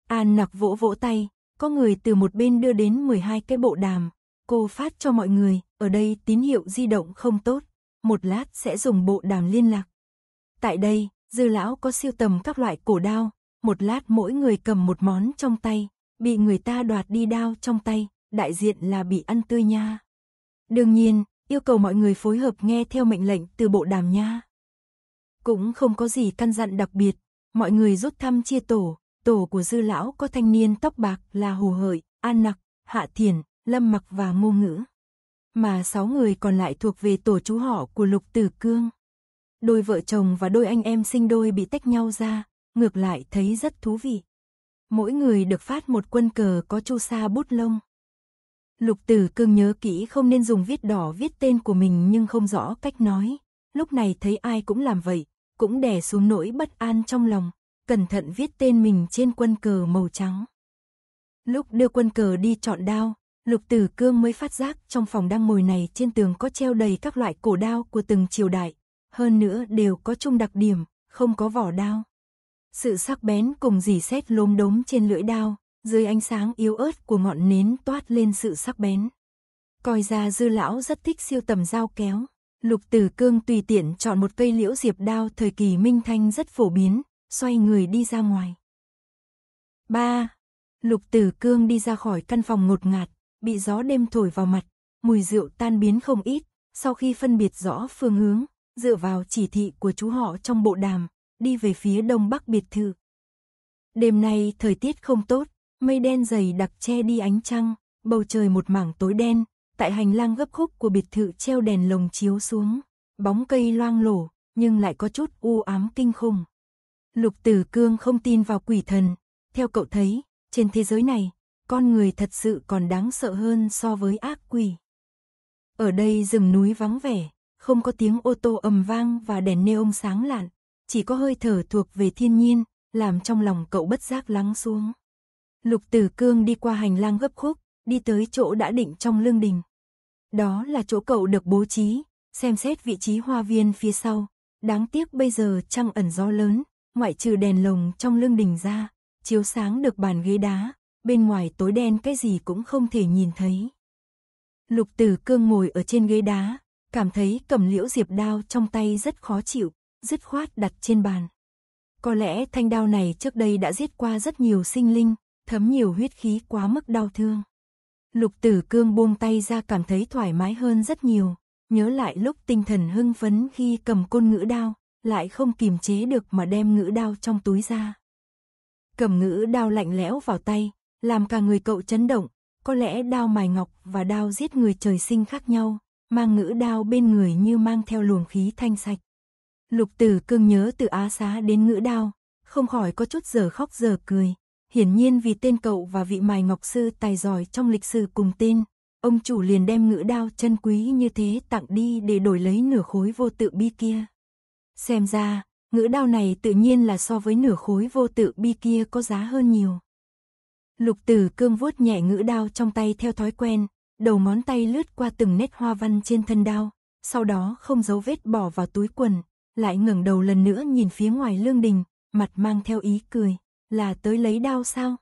An nặc vỗ vỗ tay, có người từ một bên đưa đến 12 cái bộ đàm. Cô phát cho mọi người, ở đây tín hiệu di động không tốt, một lát sẽ dùng bộ đàm liên lạc. Tại đây, dư lão có siêu tầm các loại cổ đao, một lát mỗi người cầm một món trong tay, bị người ta đoạt đi đao trong tay, đại diện là bị ăn tươi nha. Đương nhiên, yêu cầu mọi người phối hợp nghe theo mệnh lệnh từ bộ đàm nha. Cũng không có gì căn dặn đặc biệt, mọi người rút thăm chia tổ, tổ của dư lão có thanh niên tóc bạc là Hồ Hợi, An Nặc, Hạ Thiền, Lâm Mặc và Ngô Ngữ. Mà sáu người còn lại thuộc về tổ chú họ của Lục Tử Cương. Đôi vợ chồng và đôi anh em sinh đôi bị tách nhau ra, ngược lại thấy rất thú vị. Mỗi người được phát một quân cờ có chu sa bút lông. Lục Tử Cương nhớ kỹ không nên dùng viết đỏ viết tên của mình nhưng không rõ cách nói. Lúc này thấy ai cũng làm vậy, cũng đè xuống nỗi bất an trong lòng, cẩn thận viết tên mình trên quân cờ màu trắng. Lúc đưa quân cờ đi chọn đao, Lục Tử Cương mới phát giác trong phòng đang ngồi này trên tường có treo đầy các loại cổ đao của từng triều đại, hơn nữa đều có chung đặc điểm, không có vỏ đao. Sự sắc bén cùng dì xét lốm đốm trên lưỡi đao, dưới ánh sáng yếu ớt của ngọn nến toát lên sự sắc bén. Coi ra dư lão rất thích siêu tầm dao kéo. Lục Tử Cương tùy tiện chọn một cây liễu diệp đao thời kỳ Minh Thanh rất phổ biến, xoay người đi ra ngoài. ba Lục Tử Cương đi ra khỏi căn phòng ngột ngạt, bị gió đêm thổi vào mặt, mùi rượu tan biến không ít, sau khi phân biệt rõ phương hướng, dựa vào chỉ thị của chú họ trong bộ đàm, đi về phía đông bắc biệt thự. Đêm nay thời tiết không tốt, mây đen dày đặc che đi ánh trăng, bầu trời một mảng tối đen, tại hành lang gấp khúc của biệt thự treo đèn lồng chiếu xuống, bóng cây loang lổ, nhưng lại có chút u ám kinh khủng. Lục Tử Cương không tin vào quỷ thần. Theo cậu thấy, trên thế giới này, con người thật sự còn đáng sợ hơn so với ác quỷ. Ở đây rừng núi vắng vẻ, không có tiếng ô tô ầm vang và đèn neon sáng lạn, chỉ có hơi thở thuộc về thiên nhiên, làm trong lòng cậu bất giác lắng xuống. Lục Tử Cương đi qua hành lang gấp khúc, đi tới chỗ đã định trong lương đình. Đó là chỗ cậu được bố trí, xem xét vị trí hoa viên phía sau. Đáng tiếc bây giờ trăng ẩn gió lớn, ngoại trừ đèn lồng trong lưng đình ra, chiếu sáng được bàn ghế đá, bên ngoài tối đen cái gì cũng không thể nhìn thấy. Lục Tử Cương ngồi ở trên ghế đá, cảm thấy cầm liễu diệp đao trong tay rất khó chịu, dứt khoát đặt trên bàn. Có lẽ thanh đao này trước đây đã giết qua rất nhiều sinh linh, thấm nhiều huyết khí quá mức đau thương. Lục Tử Cương buông tay ra cảm thấy thoải mái hơn rất nhiều, nhớ lại lúc tinh thần hưng phấn khi cầm côn ngữ đao, lại không kìm chế được mà đem ngữ đao trong túi ra. Cầm ngữ đao lạnh lẽo vào tay, làm cả người cậu chấn động, có lẽ đao mài ngọc và đao giết người trời sinh khác nhau, mang ngữ đao bên người như mang theo luồng khí thanh sạch. Lục tử cương nhớ từ á xá đến ngữ đao, không khỏi có chút giờ khóc giờ cười. Hiển nhiên vì tên cậu và vị mài ngọc sư tài giỏi trong lịch sử cùng tên, ông chủ liền đem ngữ đao chân quý như thế tặng đi để đổi lấy nửa khối vô tự bi kia. Xem ra, ngữ đao này tự nhiên là so với nửa khối vô tự bi kia có giá hơn nhiều. Lục tử cương vuốt nhẹ ngữ đao trong tay theo thói quen, đầu món tay lướt qua từng nét hoa văn trên thân đao, sau đó không giấu vết bỏ vào túi quần, lại ngẩng đầu lần nữa nhìn phía ngoài lương đình, mặt mang theo ý cười, là tới lấy đao sao?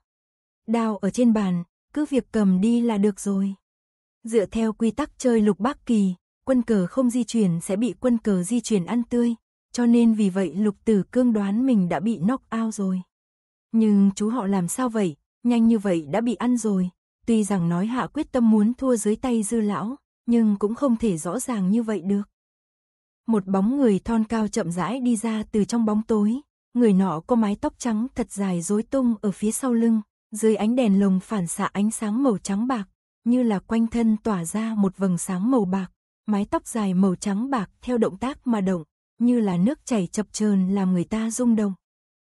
Đao ở trên bàn, cứ việc cầm đi là được rồi. Dựa theo quy tắc chơi lục bác kỳ, quân cờ không di chuyển sẽ bị quân cờ di chuyển ăn tươi, cho nên vì vậy lục tử cương đoán mình đã bị knock out rồi. Nhưng chú họ làm sao vậy, nhanh như vậy đã bị ăn rồi, tuy rằng nói hạ quyết tâm muốn thua dưới tay dư lão, nhưng cũng không thể rõ ràng như vậy được. Một bóng người thon cao chậm rãi đi ra từ trong bóng tối, người nọ có mái tóc trắng thật dài rối tung ở phía sau lưng, dưới ánh đèn lồng phản xạ ánh sáng màu trắng bạc, như là quanh thân tỏa ra một vầng sáng màu bạc, mái tóc dài màu trắng bạc theo động tác mà động, như là nước chảy chập chờn làm người ta rung động.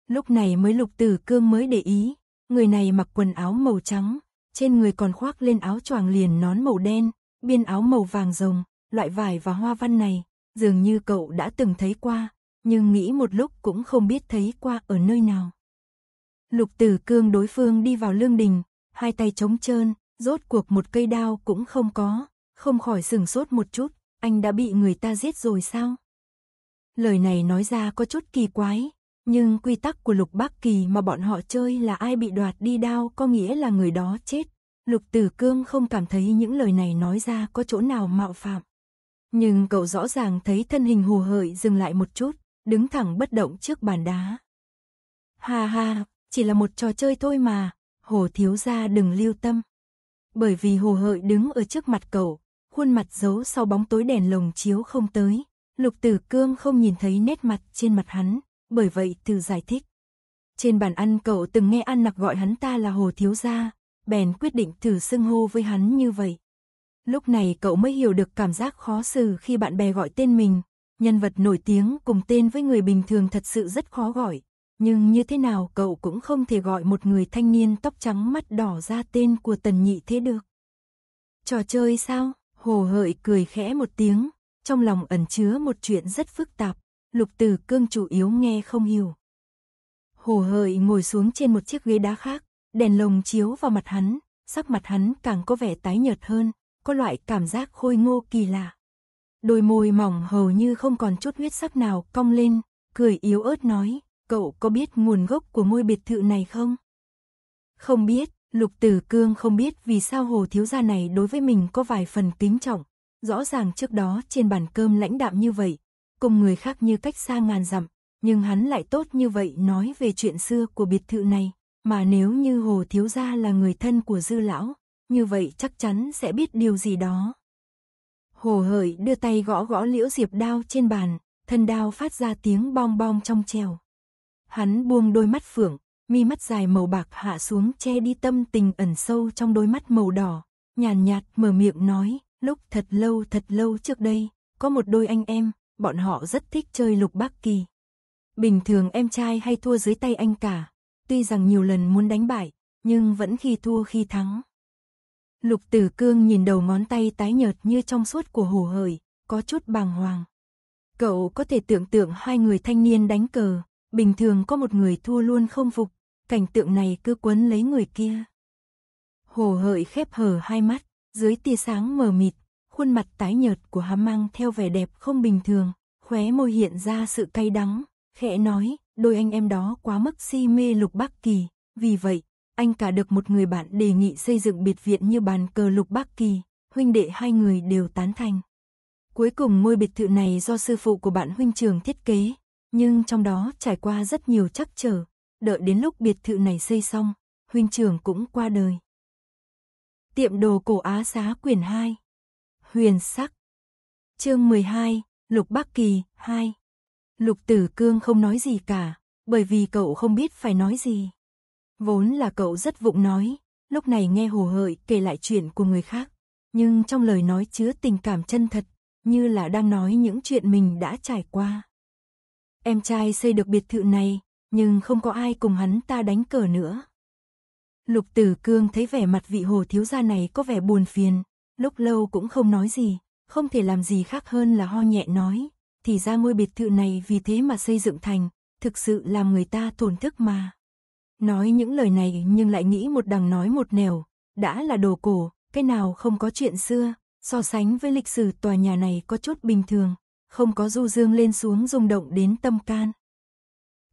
Lúc này mới lục tử cương mới để ý, người này mặc quần áo màu trắng, trên người còn khoác lên áo choàng liền nón màu đen, biên áo màu vàng rồng, loại vải và hoa văn này, dường như cậu đã từng thấy qua, nhưng nghĩ một lúc cũng không biết thấy qua ở nơi nào. Lục tử cương đối phương đi vào lương đình, hai tay trống trơn, rốt cuộc một cây đao cũng không có, không khỏi sừng sốt một chút, anh đã bị người ta giết rồi sao? Lời này nói ra có chút kỳ quái, nhưng quy tắc của Lục Bắc Kỳ mà bọn họ chơi là ai bị đoạt đi đao có nghĩa là người đó chết. Lục Tử Cương không cảm thấy những lời này nói ra có chỗ nào mạo phạm. Nhưng cậu rõ ràng thấy thân hình hù hợi dừng lại một chút, đứng thẳng bất động trước bàn đá. Ha ha, chỉ là một trò chơi thôi mà, hồ thiếu gia đừng lưu tâm. Bởi vì hồ hợi đứng ở trước mặt cậu, khuôn mặt giấu sau bóng tối đèn lồng chiếu không tới, Lục Tử Cương không nhìn thấy nét mặt trên mặt hắn, bởi vậy từ giải thích. Trên bàn ăn cậu từng nghe An Nặc gọi hắn ta là Hồ Thiếu Gia, bèn quyết định thử xưng hô với hắn như vậy. Lúc này cậu mới hiểu được cảm giác khó xử khi bạn bè gọi tên mình, nhân vật nổi tiếng cùng tên với người bình thường thật sự rất khó gọi. Nhưng như thế nào cậu cũng không thể gọi một người thanh niên tóc trắng mắt đỏ ra tên của tần nhị thế được. Trò chơi sao? Hồ hợi cười khẽ một tiếng, trong lòng ẩn chứa một chuyện rất phức tạp, lục từ cương chủ yếu nghe không hiểu. Hồ hợi ngồi xuống trên một chiếc ghế đá khác, đèn lồng chiếu vào mặt hắn, sắc mặt hắn càng có vẻ tái nhợt hơn, có loại cảm giác khôi ngô kỳ lạ. Đôi môi mỏng hầu như không còn chút huyết sắc nào cong lên, cười yếu ớt nói, cậu có biết nguồn gốc của ngôi biệt thự này không? Không biết, Lục Tử Cương không biết vì sao Hồ Thiếu Gia này đối với mình có vài phần kính trọng, Rõ ràng trước đó trên bàn cơm lãnh đạm như vậy, cùng người khác như cách xa ngàn dặm, nhưng hắn lại tốt như vậy nói về chuyện xưa của biệt thự này, mà nếu như Hồ Thiếu Gia là người thân của Dư Lão, như vậy chắc chắn sẽ biết điều gì đó. Hồ Hợi đưa tay gõ gõ liễu diệp đao trên bàn, thân đao phát ra tiếng bong bong trong trèo. Hắn buông đôi mắt phượng, mi mắt dài màu bạc hạ xuống che đi tâm tình ẩn sâu trong đôi mắt màu đỏ, nhàn nhạt mở miệng nói, Lúc thật lâu thật lâu trước đây, có một đôi anh em, bọn họ rất thích chơi lục bắc kỳ. Bình thường em trai hay thua dưới tay anh cả, tuy rằng nhiều lần muốn đánh bại, nhưng vẫn khi thua khi thắng. Lục Tử Cương nhìn đầu ngón tay tái nhợt như trong suốt của hồ hởi, có chút bàng hoàng. Cậu có thể tưởng tượng hai người thanh niên đánh cờ, bình thường có một người thua luôn không phục, cảnh tượng này cứ quấn lấy người kia. Hồ hợi khép hờ hai mắt, dưới tia sáng mờ mịt, khuôn mặt tái nhợt của hắn mang theo vẻ đẹp không bình thường, khóe môi hiện ra sự cay đắng, khẽ nói, đôi anh em đó quá mức si mê lục bắc kỳ, vì vậy, anh cả được một người bạn đề nghị xây dựng biệt viện như bàn cờ lục bắc kỳ, huynh đệ hai người đều tán thành. Cuối cùng ngôi biệt thự này do sư phụ của bạn huynh trường thiết kế, nhưng trong đó trải qua rất nhiều trắc trở, đợi đến lúc biệt thự này xây xong, huynh trưởng cũng qua đời. Tiệm đồ cổ Á Xá quyển 2. Huyền sắc. Chương 12, Lục Bắc Kỳ 2. Lục Tử Cương không nói gì cả, bởi vì cậu không biết phải nói gì. Vốn là cậu rất vụng nói, lúc này nghe hồ hợi kể lại chuyện của người khác, nhưng trong lời nói chứa tình cảm chân thật, như là đang nói những chuyện mình đã trải qua. Em trai xây được biệt thự này, nhưng không có ai cùng hắn ta đánh cờ nữa. Lục Tử Cương thấy vẻ mặt vị hồ thiếu gia này có vẻ buồn phiền, lúc lâu cũng không nói gì, không thể làm gì khác hơn là ho nhẹ nói, thì ra ngôi biệt thự này vì thế mà xây dựng thành, thực sự làm người ta tổn thức mà. Nói những lời này nhưng lại nghĩ một đằng nói một nẻo, đã là đồ cổ, cái nào không có chuyện xưa, so sánh với lịch sử tòa nhà này có chút bình thường, không có du dương lên xuống rung động đến tâm can.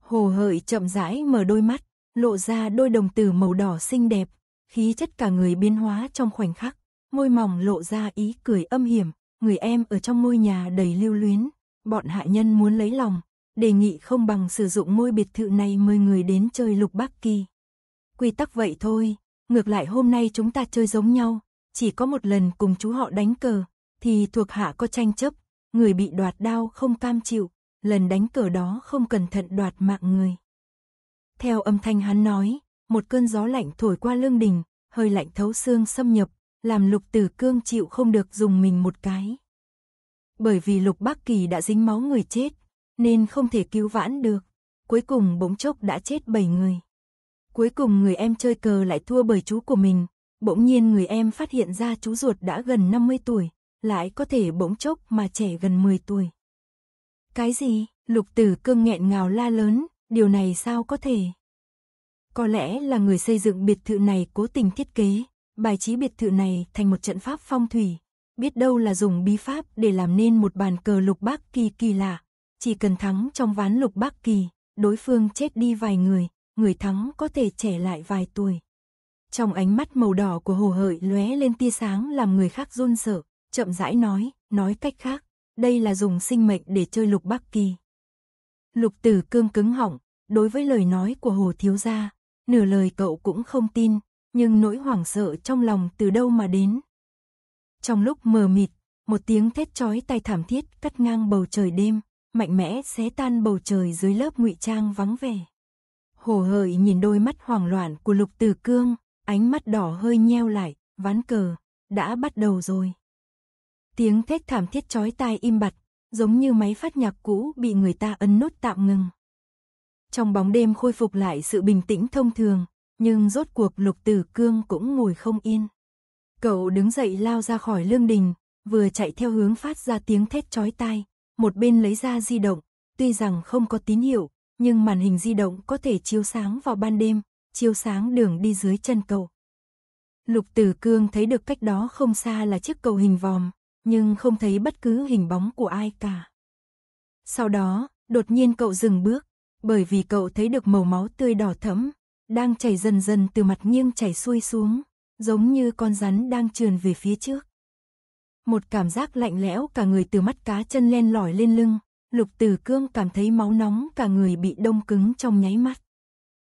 Hồ hợi chậm rãi mở đôi mắt, lộ ra đôi đồng tử màu đỏ xinh đẹp, khí chất cả người biến hóa trong khoảnh khắc, môi mỏng lộ ra ý cười âm hiểm, người em ở trong ngôi nhà đầy lưu luyến, bọn hạ nhân muốn lấy lòng, đề nghị không bằng sử dụng ngôi biệt thự này mời người đến chơi lục bắc kỳ. Quy tắc vậy thôi, ngược lại hôm nay chúng ta chơi giống nhau, chỉ có một lần cùng chú họ đánh cờ, thì thuộc hạ có tranh chấp, người bị đoạt đao không cam chịu, lần đánh cờ đó không cẩn thận đoạt mạng người. Theo âm thanh hắn nói, một cơn gió lạnh thổi qua lương đình, hơi lạnh thấu xương xâm nhập, làm lục tử cương chịu không được dùng mình một cái. Bởi vì lục bác kỳ đã dính máu người chết, nên không thể cứu vãn được. Cuối cùng bỗng chốc đã chết bảy người. Cuối cùng người em chơi cờ lại thua bởi chú của mình. Bỗng nhiên người em phát hiện ra chú ruột đã gần 50 tuổi, lại có thể bỗng chốc mà trẻ gần 10 tuổi. Cái gì? Lục tử cương nghẹn ngào la lớn, Điều này sao có thể? Có lẽ là người xây dựng biệt thự này cố tình thiết kế, bài trí biệt thự này thành một trận pháp phong thủy. Biết đâu là dùng bí pháp để làm nên một bàn cờ lục bác kỳ kỳ lạ. Chỉ cần thắng trong ván lục bác kỳ, đối phương chết đi vài người, người thắng có thể trẻ lại vài tuổi. Trong ánh mắt màu đỏ của hồ hợi lóe lên tia sáng làm người khác run sợ, chậm rãi nói, nói cách khác, đây là dùng sinh mệnh để chơi lục bác kỳ. Lục tử cương cứng họng, đối với lời nói của hồ thiếu gia, nửa lời cậu cũng không tin, nhưng nỗi hoảng sợ trong lòng từ đâu mà đến. Trong lúc mờ mịt, một tiếng thét chói tai thảm thiết cắt ngang bầu trời đêm, mạnh mẽ xé tan bầu trời dưới lớp ngụy trang vắng vẻ. Hồ hợi nhìn đôi mắt hoảng loạn của lục tử cương, ánh mắt đỏ hơi nheo lại, ván cờ, đã bắt đầu rồi. Tiếng thét thảm thiết chói tai im bặt, giống như máy phát nhạc cũ bị người ta ấn nút tạm ngừng. Trong bóng đêm khôi phục lại sự bình tĩnh thông thường, nhưng rốt cuộc lục tử cương cũng ngồi không yên. Cậu đứng dậy lao ra khỏi lương đình, vừa chạy theo hướng phát ra tiếng thét chói tai, một bên lấy ra di động, tuy rằng không có tín hiệu, nhưng màn hình di động có thể chiếu sáng vào ban đêm, chiếu sáng đường đi dưới chân cậu Lục Tử Cương thấy được cách đó không xa là chiếc cầu hình vòm, nhưng không thấy bất cứ hình bóng của ai cả. Sau đó, đột nhiên cậu dừng bước, bởi vì cậu thấy được màu máu tươi đỏ thẫm, đang chảy dần dần từ mặt nghiêng chảy xuôi xuống, giống như con rắn đang trườn về phía trước. Một cảm giác lạnh lẽo cả người từ mắt cá chân len lỏi lên lưng, lục tử cương cảm thấy máu nóng cả người bị đông cứng trong nháy mắt.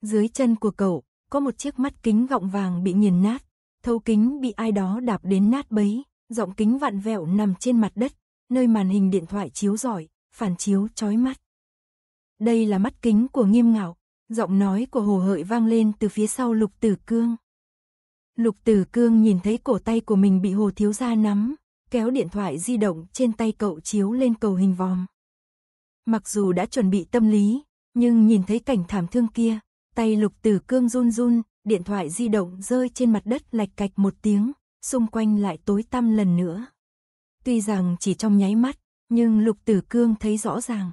Dưới chân của cậu, có một chiếc mắt kính gọng vàng bị nghiền nát, thấu kính bị ai đó đạp đến nát bấy giọng kính vặn vẹo nằm trên mặt đất, nơi màn hình điện thoại chiếu rọi, phản chiếu chói mắt. Đây là mắt kính của nghiêm ngạo, giọng nói của hồ hợi vang lên từ phía sau lục tử cương. Lục tử cương nhìn thấy cổ tay của mình bị hồ thiếu gia nắm, kéo điện thoại di động trên tay cậu chiếu lên cầu hình vòm. Mặc dù đã chuẩn bị tâm lý, nhưng nhìn thấy cảnh thảm thương kia, tay lục tử cương run run, điện thoại di động rơi trên mặt đất lạch cạch một tiếng, xung quanh lại tối tăm lần nữa. Tuy rằng chỉ trong nháy mắt, nhưng Lục Tử Cương thấy rõ ràng.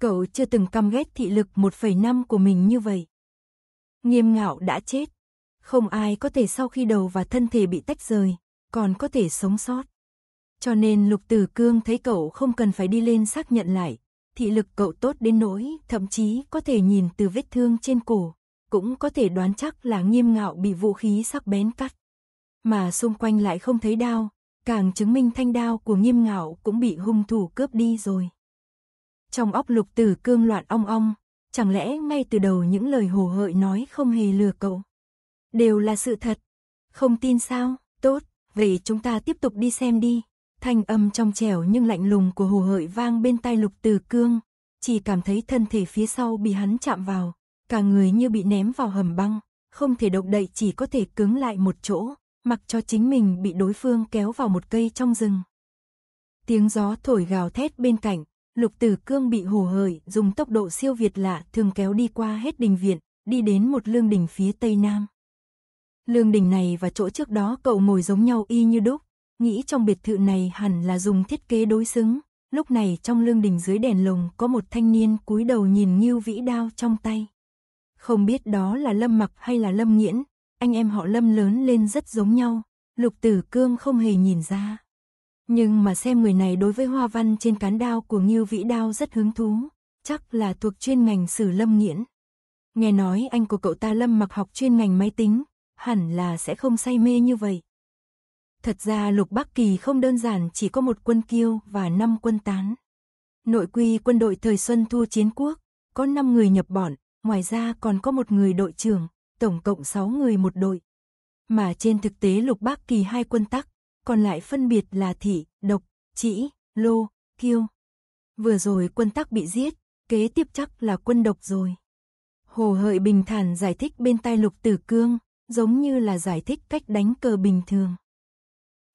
Cậu chưa từng căm ghét thị lực 1,5 của mình như vậy. Nghiêm ngạo đã chết. Không ai có thể sau khi đầu và thân thể bị tách rời, còn có thể sống sót. Cho nên Lục Tử Cương thấy cậu không cần phải đi lên xác nhận lại. Thị lực cậu tốt đến nỗi, thậm chí có thể nhìn từ vết thương trên cổ, cũng có thể đoán chắc là nghiêm ngạo bị vũ khí sắc bén cắt mà xung quanh lại không thấy đao, càng chứng minh thanh đao của nghiêm ngạo cũng bị hung thủ cướp đi rồi. Trong óc lục tử cương loạn ong ong, chẳng lẽ ngay từ đầu những lời hồ hợi nói không hề lừa cậu. Đều là sự thật. Không tin sao, tốt, vậy chúng ta tiếp tục đi xem đi. Thanh âm trong trẻo nhưng lạnh lùng của hồ hợi vang bên tai lục tử cương, chỉ cảm thấy thân thể phía sau bị hắn chạm vào, cả người như bị ném vào hầm băng, không thể động đậy chỉ có thể cứng lại một chỗ mặc cho chính mình bị đối phương kéo vào một cây trong rừng. Tiếng gió thổi gào thét bên cạnh, lục tử cương bị hồ hởi, dùng tốc độ siêu việt lạ thường kéo đi qua hết đình viện, đi đến một lương đình phía tây nam. Lương đình này và chỗ trước đó cậu ngồi giống nhau y như đúc, nghĩ trong biệt thự này hẳn là dùng thiết kế đối xứng. Lúc này trong lương đình dưới đèn lồng có một thanh niên cúi đầu nhìn nghiêu vĩ đao trong tay. Không biết đó là Lâm Mặc hay là Lâm Nghiễn, anh em họ Lâm lớn lên rất giống nhau, Lục Tử Cương không hề nhìn ra. Nhưng mà xem người này đối với hoa văn trên cán đao của Ngưu Vĩ Đao rất hứng thú, chắc là thuộc chuyên ngành sử Lâm Nghiễn. Nghe nói anh của cậu ta Lâm mặc học chuyên ngành máy tính, hẳn là sẽ không say mê như vậy. Thật ra Lục Bắc Kỳ không đơn giản chỉ có một quân kiêu và năm quân tán. Nội quy quân đội thời Xuân Thu Chiến Quốc, có 5 người nhập bọn, ngoài ra còn có một người đội trưởng tổng cộng 6 người một đội. Mà trên thực tế lục bác kỳ hai quân tắc, còn lại phân biệt là thị, độc, chỉ, lô, kiêu. Vừa rồi quân tắc bị giết, kế tiếp chắc là quân độc rồi. Hồ Hợi bình thản giải thích bên tai lục tử cương, giống như là giải thích cách đánh cờ bình thường.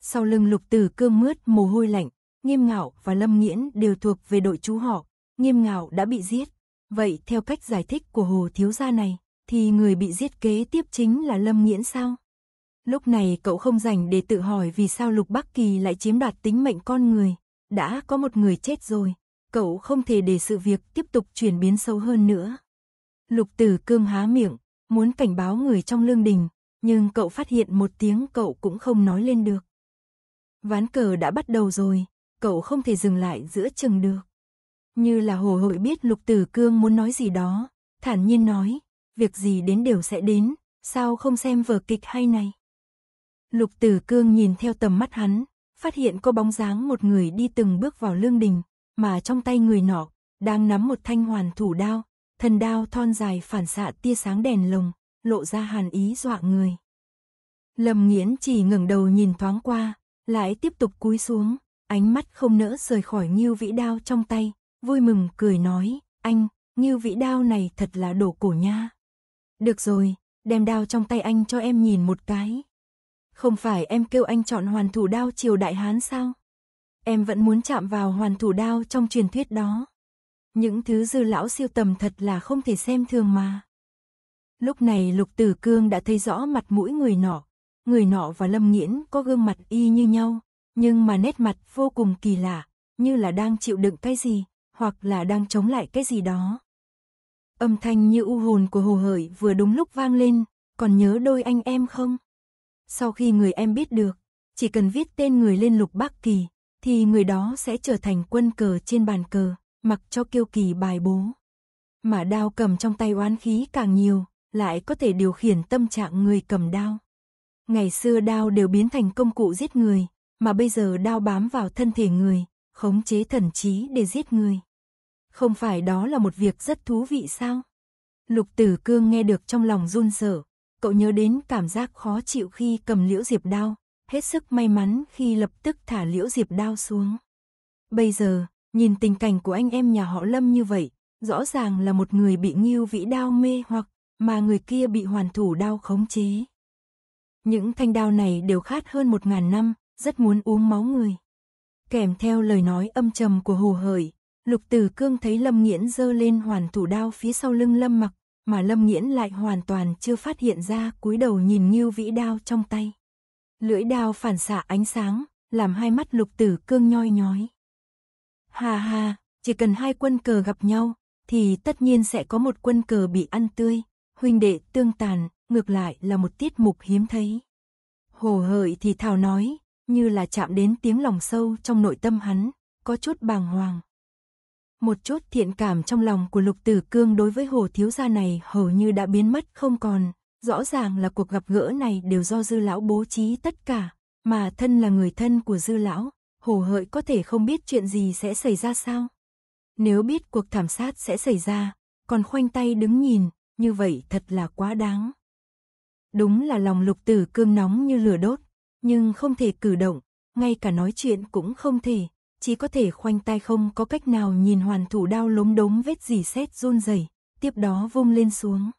Sau lưng lục tử cương mướt mồ hôi lạnh, nghiêm ngạo và lâm nghiễn đều thuộc về đội chú họ, nghiêm ngạo đã bị giết. Vậy theo cách giải thích của Hồ Thiếu Gia này, thì người bị giết kế tiếp chính là Lâm Nghiễn sao? Lúc này cậu không rảnh để tự hỏi vì sao Lục Bắc Kỳ lại chiếm đoạt tính mệnh con người. Đã có một người chết rồi, cậu không thể để sự việc tiếp tục chuyển biến sâu hơn nữa. Lục Tử Cương há miệng, muốn cảnh báo người trong lương đình, nhưng cậu phát hiện một tiếng cậu cũng không nói lên được. Ván cờ đã bắt đầu rồi, cậu không thể dừng lại giữa chừng được. Như là hồ hội biết Lục Tử Cương muốn nói gì đó, thản nhiên nói, việc gì đến đều sẽ đến, sao không xem vở kịch hay này. Lục Tử Cương nhìn theo tầm mắt hắn, phát hiện có bóng dáng một người đi từng bước vào lương đình, mà trong tay người nọ đang nắm một thanh hoàn thủ đao, thần đao thon dài phản xạ tia sáng đèn lồng, lộ ra hàn ý dọa người. Lâm Nghiễn chỉ ngẩng đầu nhìn thoáng qua, lại tiếp tục cúi xuống, ánh mắt không nỡ rời khỏi nghiêu vĩ đao trong tay, vui mừng cười nói, anh, nghiêu vĩ đao này thật là đồ cổ nha. Được rồi, đem đao trong tay anh cho em nhìn một cái. Không phải em kêu anh chọn hoàn thủ đao triều đại hán sao? Em vẫn muốn chạm vào hoàn thủ đao trong truyền thuyết đó. Những thứ dư lão siêu tầm thật là không thể xem thường mà. Lúc này Lục Tử Cương đã thấy rõ mặt mũi người nọ. Người nọ và Lâm Nghiễn có gương mặt y như nhau, nhưng mà nét mặt vô cùng kỳ lạ, như là đang chịu đựng cái gì, hoặc là đang chống lại cái gì đó. Âm thanh như u hồn của hồ hởi vừa đúng lúc vang lên, còn nhớ đôi anh em không? Sau khi người em biết được, chỉ cần viết tên người lên lục bác kỳ, thì người đó sẽ trở thành quân cờ trên bàn cờ, mặc cho kiêu kỳ bài bố. Mà đao cầm trong tay oán khí càng nhiều, lại có thể điều khiển tâm trạng người cầm đao. Ngày xưa đao đều biến thành công cụ giết người, mà bây giờ đao bám vào thân thể người, khống chế thần trí để giết người. Không phải đó là một việc rất thú vị sao? Lục Tử Cương nghe được trong lòng run sở, cậu nhớ đến cảm giác khó chịu khi cầm liễu diệp đao, hết sức may mắn khi lập tức thả liễu diệp đao xuống. Bây giờ, nhìn tình cảnh của anh em nhà họ Lâm như vậy, rõ ràng là một người bị nghiêu vĩ đao mê hoặc, mà người kia bị hoàn thủ đao khống chế. Những thanh đao này đều khát hơn một ngàn năm, rất muốn uống máu người. Kèm theo lời nói âm trầm của hồ hởi, Lục Tử Cương thấy Lâm Nghiễn giơ lên hoàn thủ đao phía sau lưng Lâm Mặc, mà Lâm Nghiễn lại hoàn toàn chưa phát hiện ra, cúi đầu nhìn Ngưu Vĩ đao trong tay. Lưỡi đao phản xạ ánh sáng, làm hai mắt Lục Tử Cương nhoi nhói. Hà hà, chỉ cần hai quân cờ gặp nhau thì tất nhiên sẽ có một quân cờ bị ăn tươi, huynh đệ tương tàn, ngược lại là một tiết mục hiếm thấy. Hồ hợi thì thào nói, như là chạm đến tiếng lòng sâu trong nội tâm hắn, có chút bàng hoàng một chút thiện cảm trong lòng của Lục Tử Cương đối với Hồ Thiếu Gia này hầu như đã biến mất không còn. Rõ ràng là cuộc gặp gỡ này đều do Dư Lão bố trí tất cả, mà thân là người thân của Dư Lão, Hồ Hợi có thể không biết chuyện gì sẽ xảy ra sao? Nếu biết cuộc thảm sát sẽ xảy ra, còn khoanh tay đứng nhìn, như vậy thật là quá đáng. Đúng là lòng Lục Tử Cương nóng như lửa đốt, nhưng không thể cử động, ngay cả nói chuyện cũng không thể chỉ có thể khoanh tay không có cách nào nhìn hoàn thủ đao lốm đốm vết dì xét run rẩy, tiếp đó vung lên xuống.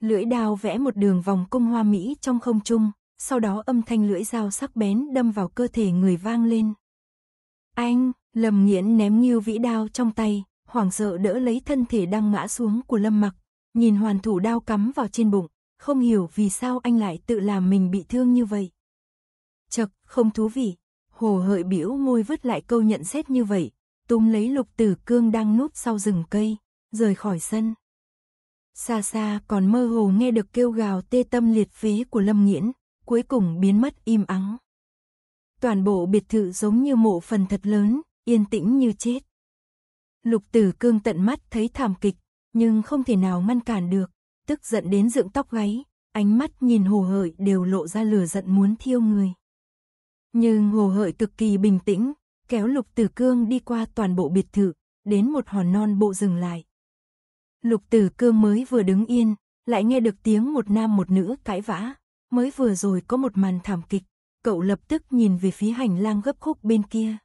Lưỡi đao vẽ một đường vòng cung hoa mỹ trong không trung, sau đó âm thanh lưỡi dao sắc bén đâm vào cơ thể người vang lên. Anh, lầm nghiễn ném nghiêu vĩ đao trong tay, hoảng sợ đỡ lấy thân thể đang ngã xuống của lâm mặc, nhìn hoàn thủ đao cắm vào trên bụng, không hiểu vì sao anh lại tự làm mình bị thương như vậy. Chật, không thú vị, Hồ hợi biểu môi vứt lại câu nhận xét như vậy, túm lấy lục tử cương đang núp sau rừng cây, rời khỏi sân. Xa xa còn mơ hồ nghe được kêu gào tê tâm liệt phế của Lâm Nghiễn, cuối cùng biến mất im ắng. Toàn bộ biệt thự giống như mộ phần thật lớn, yên tĩnh như chết. Lục tử cương tận mắt thấy thảm kịch, nhưng không thể nào ngăn cản được, tức giận đến dựng tóc gáy, ánh mắt nhìn hồ hợi đều lộ ra lửa giận muốn thiêu người. Nhưng Hồ Hợi cực kỳ bình tĩnh, kéo Lục Tử Cương đi qua toàn bộ biệt thự, đến một hòn non bộ dừng lại. Lục Tử Cương mới vừa đứng yên, lại nghe được tiếng một nam một nữ cãi vã, mới vừa rồi có một màn thảm kịch, cậu lập tức nhìn về phía hành lang gấp khúc bên kia.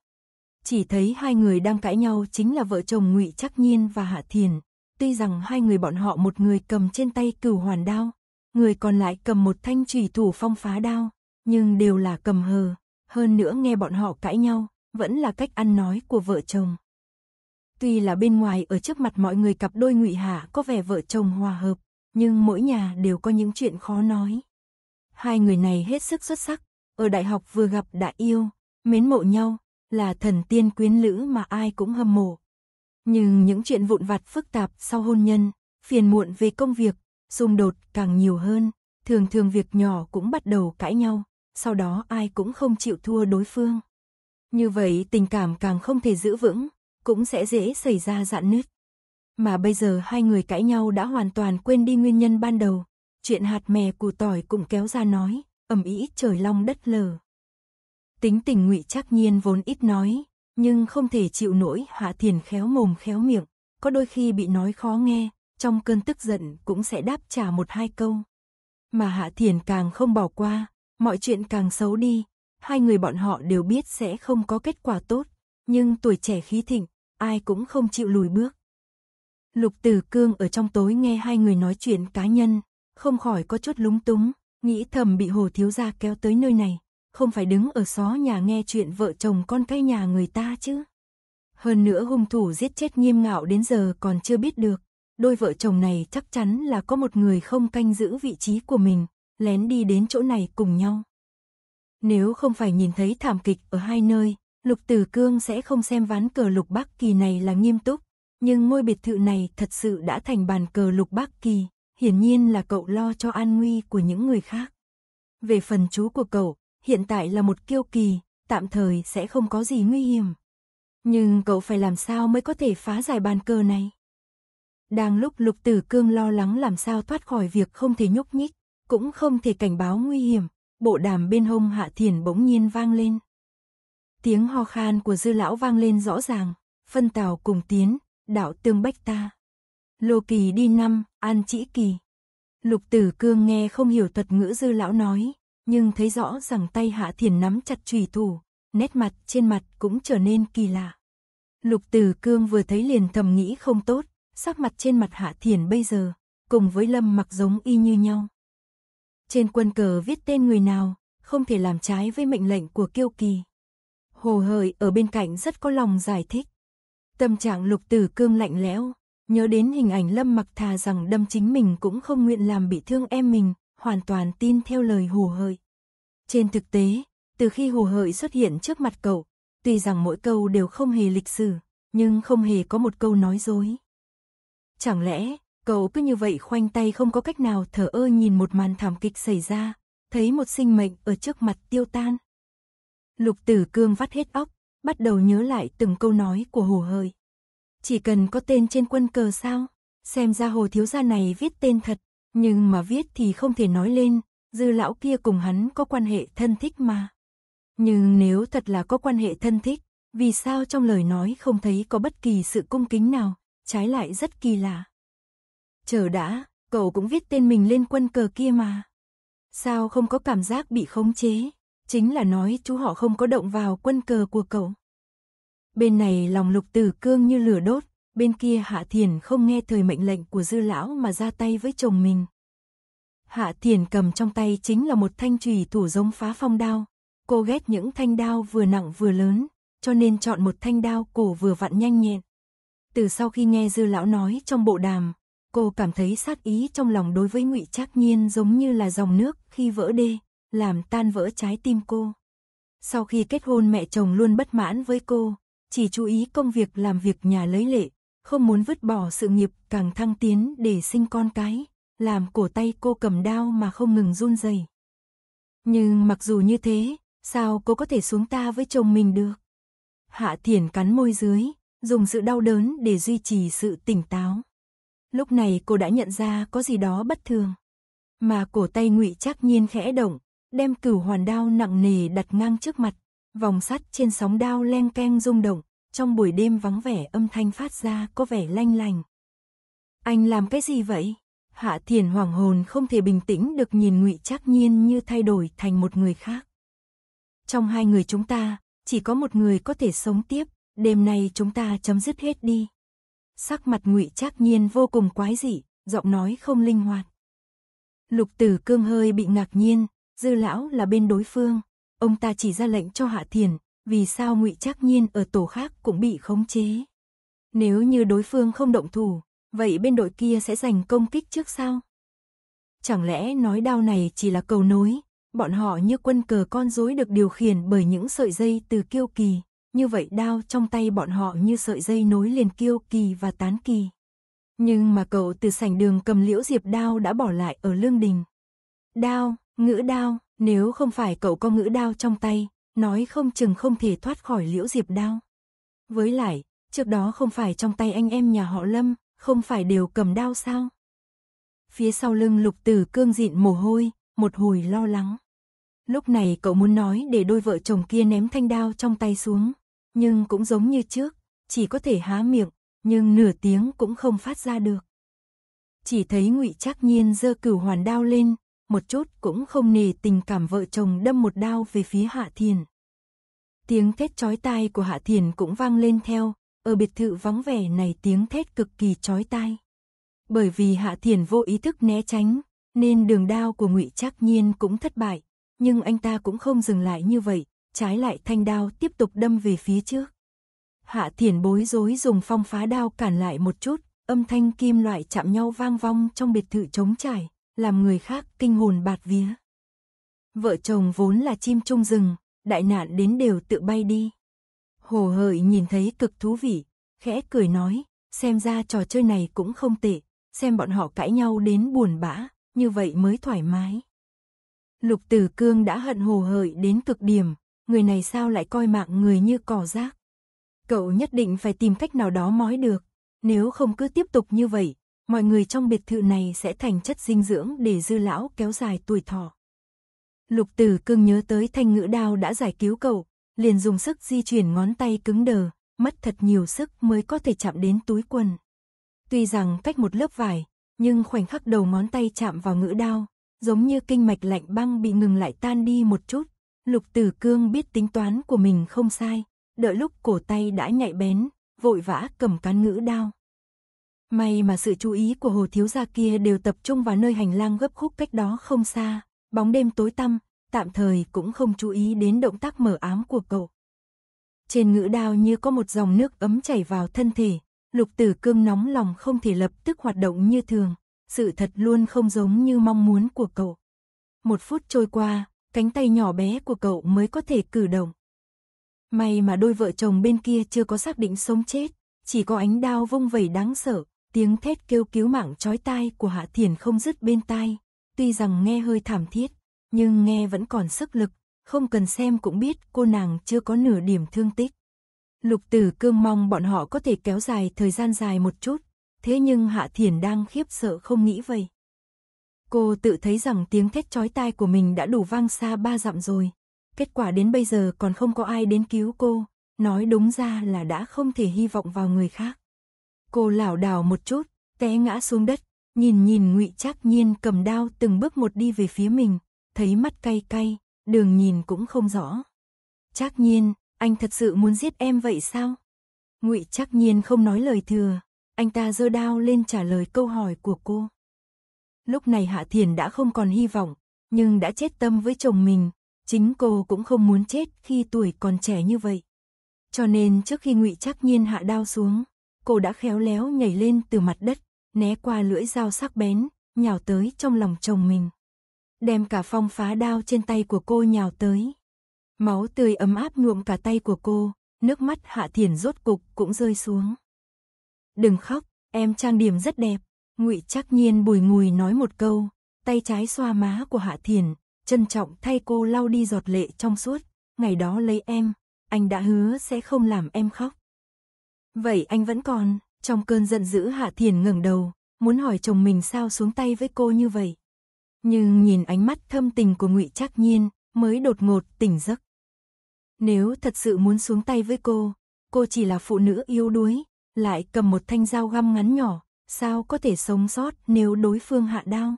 Chỉ thấy hai người đang cãi nhau chính là vợ chồng Ngụy Trắc Nhiên và Hạ Thiền, tuy rằng hai người bọn họ một người cầm trên tay cửu hoàn đao, người còn lại cầm một thanh chủy thủ phong phá đao, nhưng đều là cầm hờ, hơn nữa nghe bọn họ cãi nhau, vẫn là cách ăn nói của vợ chồng. Tuy là bên ngoài ở trước mặt mọi người cặp đôi ngụy Hạ có vẻ vợ chồng hòa hợp, nhưng mỗi nhà đều có những chuyện khó nói. Hai người này hết sức xuất sắc, ở đại học vừa gặp đã yêu, mến mộ nhau, là thần tiên quyến lữ mà ai cũng hâm mộ. Nhưng những chuyện vụn vặt phức tạp sau hôn nhân, phiền muộn về công việc, xung đột càng nhiều hơn, thường thường việc nhỏ cũng bắt đầu cãi nhau, sau đó ai cũng không chịu thua đối phương. Như vậy tình cảm càng không thể giữ vững, cũng sẽ dễ xảy ra dạn nứt. Mà bây giờ hai người cãi nhau đã hoàn toàn quên đi nguyên nhân ban đầu, chuyện hạt mè củ tỏi cũng kéo ra nói, ầm ĩ trời long đất lở. Tính tình ngụy chắc nhiên vốn ít nói, nhưng không thể chịu nổi hạ thiền khéo mồm khéo miệng, có đôi khi bị nói khó nghe, trong cơn tức giận cũng sẽ đáp trả một hai câu. Mà hạ thiền càng không bỏ qua, Mọi chuyện càng xấu đi, hai người bọn họ đều biết sẽ không có kết quả tốt, nhưng tuổi trẻ khí thịnh, ai cũng không chịu lùi bước. Lục Tử Cương ở trong tối nghe hai người nói chuyện cá nhân, không khỏi có chút lúng túng, nghĩ thầm bị Hồ thiếu gia kéo tới nơi này, không phải đứng ở xó nhà nghe chuyện vợ chồng con cái nhà người ta chứ. Hơn nữa hung thủ giết chết Nghiêm Ngạo đến giờ còn chưa biết được, đôi vợ chồng này chắc chắn là có một người không canh giữ vị trí của mình, lén đi đến chỗ này cùng nhau. Nếu không phải nhìn thấy thảm kịch ở hai nơi, Lục Tử Cương sẽ không xem ván cờ Lục Bắc Kỳ này là nghiêm túc, nhưng ngôi biệt thự này thật sự đã thành bàn cờ Lục Bắc Kỳ, hiển nhiên là cậu lo cho an nguy của những người khác. Về phần chú của cậu, hiện tại là một kiêu kỳ, tạm thời sẽ không có gì nguy hiểm. Nhưng cậu phải làm sao mới có thể phá giải bàn cờ này? Đang lúc Lục Tử Cương lo lắng làm sao thoát khỏi việc không thể nhúc nhích, cũng không thể cảnh báo nguy hiểm, bộ đàm bên hông Hạ Thiền bỗng nhiên vang lên. Tiếng ho khan của dư lão vang lên rõ ràng, phân tàu cùng tiến, đạo tương bách ta. Lô kỳ đi năm, an chỉ kỳ. Lục tử cương nghe không hiểu thuật ngữ dư lão nói, nhưng thấy rõ rằng tay Hạ Thiền nắm chặt trùy thủ, nét mặt trên mặt cũng trở nên kỳ lạ. Lục Tử Cương vừa thấy liền thầm nghĩ không tốt, sắc mặt trên mặt Hạ Thiền bây giờ, cùng với Lâm Mặc giống y như nhau. Trên quân cờ viết tên người nào, không thể làm trái với mệnh lệnh của kiêu kỳ. Hồ hời ở bên cạnh rất có lòng giải thích. Tâm trạng lục tử cương lạnh lẽo, nhớ đến hình ảnh lâm mặc thà rằng đâm chính mình cũng không nguyện làm bị thương em mình, hoàn toàn tin theo lời hồ hợi. Trên thực tế, từ khi hồ hợi xuất hiện trước mặt cậu, tuy rằng mỗi câu đều không hề lịch sử, nhưng không hề có một câu nói dối. Chẳng lẽ, Cậu cứ như vậy khoanh tay không có cách nào thở ơ nhìn một màn thảm kịch xảy ra, thấy một sinh mệnh ở trước mặt tiêu tan. Lục tử cương vắt hết óc, bắt đầu nhớ lại từng câu nói của hồ hời. Chỉ cần có tên trên quân cờ sao, xem ra hồ thiếu gia này viết tên thật, nhưng mà viết thì không thể nói lên, dư lão kia cùng hắn có quan hệ thân thích mà. Nhưng nếu thật là có quan hệ thân thích, vì sao trong lời nói không thấy có bất kỳ sự cung kính nào, trái lại rất kỳ lạ. Chờ đã, cậu cũng viết tên mình lên quân cờ kia mà. Sao không có cảm giác bị khống chế? Chính là nói chú họ không có động vào quân cờ của cậu. Bên này lòng lục tử cương như lửa đốt, bên kia Hạ Thiền không nghe thời mệnh lệnh của dư lão mà ra tay với chồng mình. Hạ Thiền cầm trong tay chính là một thanh trùy thủ giống phá phong đao. Cô ghét những thanh đao vừa nặng vừa lớn, cho nên chọn một thanh đao cổ vừa vặn nhanh nhẹn. Từ sau khi nghe dư lão nói trong bộ đàm, Cô cảm thấy sát ý trong lòng đối với Ngụy Trác Nhiên giống như là dòng nước khi vỡ đê, làm tan vỡ trái tim cô. Sau khi kết hôn mẹ chồng luôn bất mãn với cô, chỉ chú ý công việc làm việc nhà lấy lệ, không muốn vứt bỏ sự nghiệp càng thăng tiến để sinh con cái, làm cổ tay cô cầm đao mà không ngừng run rẩy. Nhưng mặc dù như thế, sao cô có thể xuống ta với chồng mình được? Hạ Thiển cắn môi dưới, dùng sự đau đớn để duy trì sự tỉnh táo. Lúc này cô đã nhận ra có gì đó bất thường. Mà cổ tay ngụy Trác nhiên khẽ động, đem cửu hoàn đao nặng nề đặt ngang trước mặt, vòng sắt trên sóng đao len keng rung động, trong buổi đêm vắng vẻ âm thanh phát ra có vẻ lanh lành. Anh làm cái gì vậy? Hạ Thiền hoàng hồn không thể bình tĩnh được nhìn Ngụy Trác Nhiên như thay đổi thành một người khác. Trong hai người chúng ta, chỉ có một người có thể sống tiếp, đêm nay chúng ta chấm dứt hết đi sắc mặt ngụy trác nhiên vô cùng quái dị, giọng nói không linh hoạt. Lục tử cương hơi bị ngạc nhiên, dư lão là bên đối phương, ông ta chỉ ra lệnh cho hạ thiền, vì sao ngụy trác nhiên ở tổ khác cũng bị khống chế. Nếu như đối phương không động thủ, vậy bên đội kia sẽ giành công kích trước sao? Chẳng lẽ nói đao này chỉ là cầu nối, bọn họ như quân cờ con rối được điều khiển bởi những sợi dây từ kiêu kỳ, như vậy đao trong tay bọn họ như sợi dây nối liền kiêu kỳ và tán kỳ. Nhưng mà cậu từ sảnh đường cầm liễu diệp đao đã bỏ lại ở lương đình. Đao, ngữ đao, nếu không phải cậu có ngữ đao trong tay, nói không chừng không thể thoát khỏi liễu diệp đao. Với lại, trước đó không phải trong tay anh em nhà họ Lâm, không phải đều cầm đao sao? Phía sau lưng lục tử cương dịn mồ hôi, một hồi lo lắng. Lúc này cậu muốn nói để đôi vợ chồng kia ném thanh đao trong tay xuống, nhưng cũng giống như trước, chỉ có thể há miệng, nhưng nửa tiếng cũng không phát ra được. Chỉ thấy Ngụy Trác Nhiên dơ cửu hoàn đao lên, một chút cũng không nề tình cảm vợ chồng đâm một đao về phía Hạ Thiền. Tiếng thét chói tai của Hạ Thiền cũng vang lên theo, ở biệt thự vắng vẻ này tiếng thét cực kỳ chói tai. Bởi vì Hạ Thiền vô ý thức né tránh, nên đường đao của Ngụy Trác Nhiên cũng thất bại, nhưng anh ta cũng không dừng lại như vậy, trái lại thanh đao tiếp tục đâm về phía trước. Hạ thiền bối rối dùng phong phá đao cản lại một chút, âm thanh kim loại chạm nhau vang vong trong biệt thự trống trải, làm người khác kinh hồn bạt vía. Vợ chồng vốn là chim trung rừng, đại nạn đến đều tự bay đi. Hồ hợi nhìn thấy cực thú vị, khẽ cười nói, xem ra trò chơi này cũng không tệ, xem bọn họ cãi nhau đến buồn bã, như vậy mới thoải mái. Lục Tử Cương đã hận hồ hởi đến cực điểm, người này sao lại coi mạng người như cỏ rác. Cậu nhất định phải tìm cách nào đó mói được, nếu không cứ tiếp tục như vậy, mọi người trong biệt thự này sẽ thành chất dinh dưỡng để dư lão kéo dài tuổi thọ. Lục Tử Cương nhớ tới thanh ngữ đao đã giải cứu cậu, liền dùng sức di chuyển ngón tay cứng đờ, mất thật nhiều sức mới có thể chạm đến túi quần. Tuy rằng cách một lớp vải, nhưng khoảnh khắc đầu ngón tay chạm vào ngữ đao, giống như kinh mạch lạnh băng bị ngừng lại tan đi một chút. Lục Tử Cương biết tính toán của mình không sai, đợi lúc cổ tay đã nhạy bén, vội vã cầm cán ngữ đao. May mà sự chú ý của hồ thiếu gia kia đều tập trung vào nơi hành lang gấp khúc cách đó không xa, bóng đêm tối tăm, tạm thời cũng không chú ý đến động tác mở ám của cậu. Trên ngữ đao như có một dòng nước ấm chảy vào thân thể, lục tử cương nóng lòng không thể lập tức hoạt động như thường, sự thật luôn không giống như mong muốn của cậu. Một phút trôi qua, cánh tay nhỏ bé của cậu mới có thể cử động. May mà đôi vợ chồng bên kia chưa có xác định sống chết, chỉ có ánh đao vung vẩy đáng sợ, tiếng thét kêu cứu mạng chói tai của Hạ Thiền không dứt bên tai, tuy rằng nghe hơi thảm thiết, nhưng nghe vẫn còn sức lực, không cần xem cũng biết cô nàng chưa có nửa điểm thương tích. Lục Tử Cương mong bọn họ có thể kéo dài thời gian dài một chút, thế nhưng Hạ Thiền đang khiếp sợ không nghĩ vậy. Cô tự thấy rằng tiếng thét chói tai của mình đã đủ vang xa ba dặm rồi. Kết quả đến bây giờ còn không có ai đến cứu cô, nói đúng ra là đã không thể hy vọng vào người khác. Cô lảo đảo một chút, té ngã xuống đất, nhìn nhìn Ngụy Trác Nhiên cầm đao từng bước một đi về phía mình, thấy mắt cay cay, đường nhìn cũng không rõ. Trác Nhiên, anh thật sự muốn giết em vậy sao? Ngụy Trác Nhiên không nói lời thừa, anh ta giơ đao lên trả lời câu hỏi của cô. Lúc này Hạ Thiền đã không còn hy vọng, nhưng đã chết tâm với chồng mình, chính cô cũng không muốn chết khi tuổi còn trẻ như vậy. Cho nên trước khi Ngụy Trác Nhiên hạ đao xuống, cô đã khéo léo nhảy lên từ mặt đất, né qua lưỡi dao sắc bén, nhào tới trong lòng chồng mình. Đem cả phong phá đao trên tay của cô nhào tới. Máu tươi ấm áp nhuộm cả tay của cô, nước mắt Hạ Thiền rốt cục cũng rơi xuống. Đừng khóc, em trang điểm rất đẹp. Ngụy Trác Nhiên bùi ngùi nói một câu, tay trái xoa má của Hạ Thiền, trân trọng thay cô lau đi giọt lệ trong suốt. Ngày đó lấy em, anh đã hứa sẽ không làm em khóc. Vậy anh vẫn còn, trong cơn giận dữ Hạ Thiền ngẩng đầu, muốn hỏi chồng mình sao xuống tay với cô như vậy. Nhưng nhìn ánh mắt thâm tình của Ngụy Trác Nhiên, mới đột ngột tỉnh giấc. Nếu thật sự muốn xuống tay với cô, cô chỉ là phụ nữ yếu đuối, lại cầm một thanh dao găm ngắn nhỏ, sao có thể sống sót nếu đối phương hạ đao.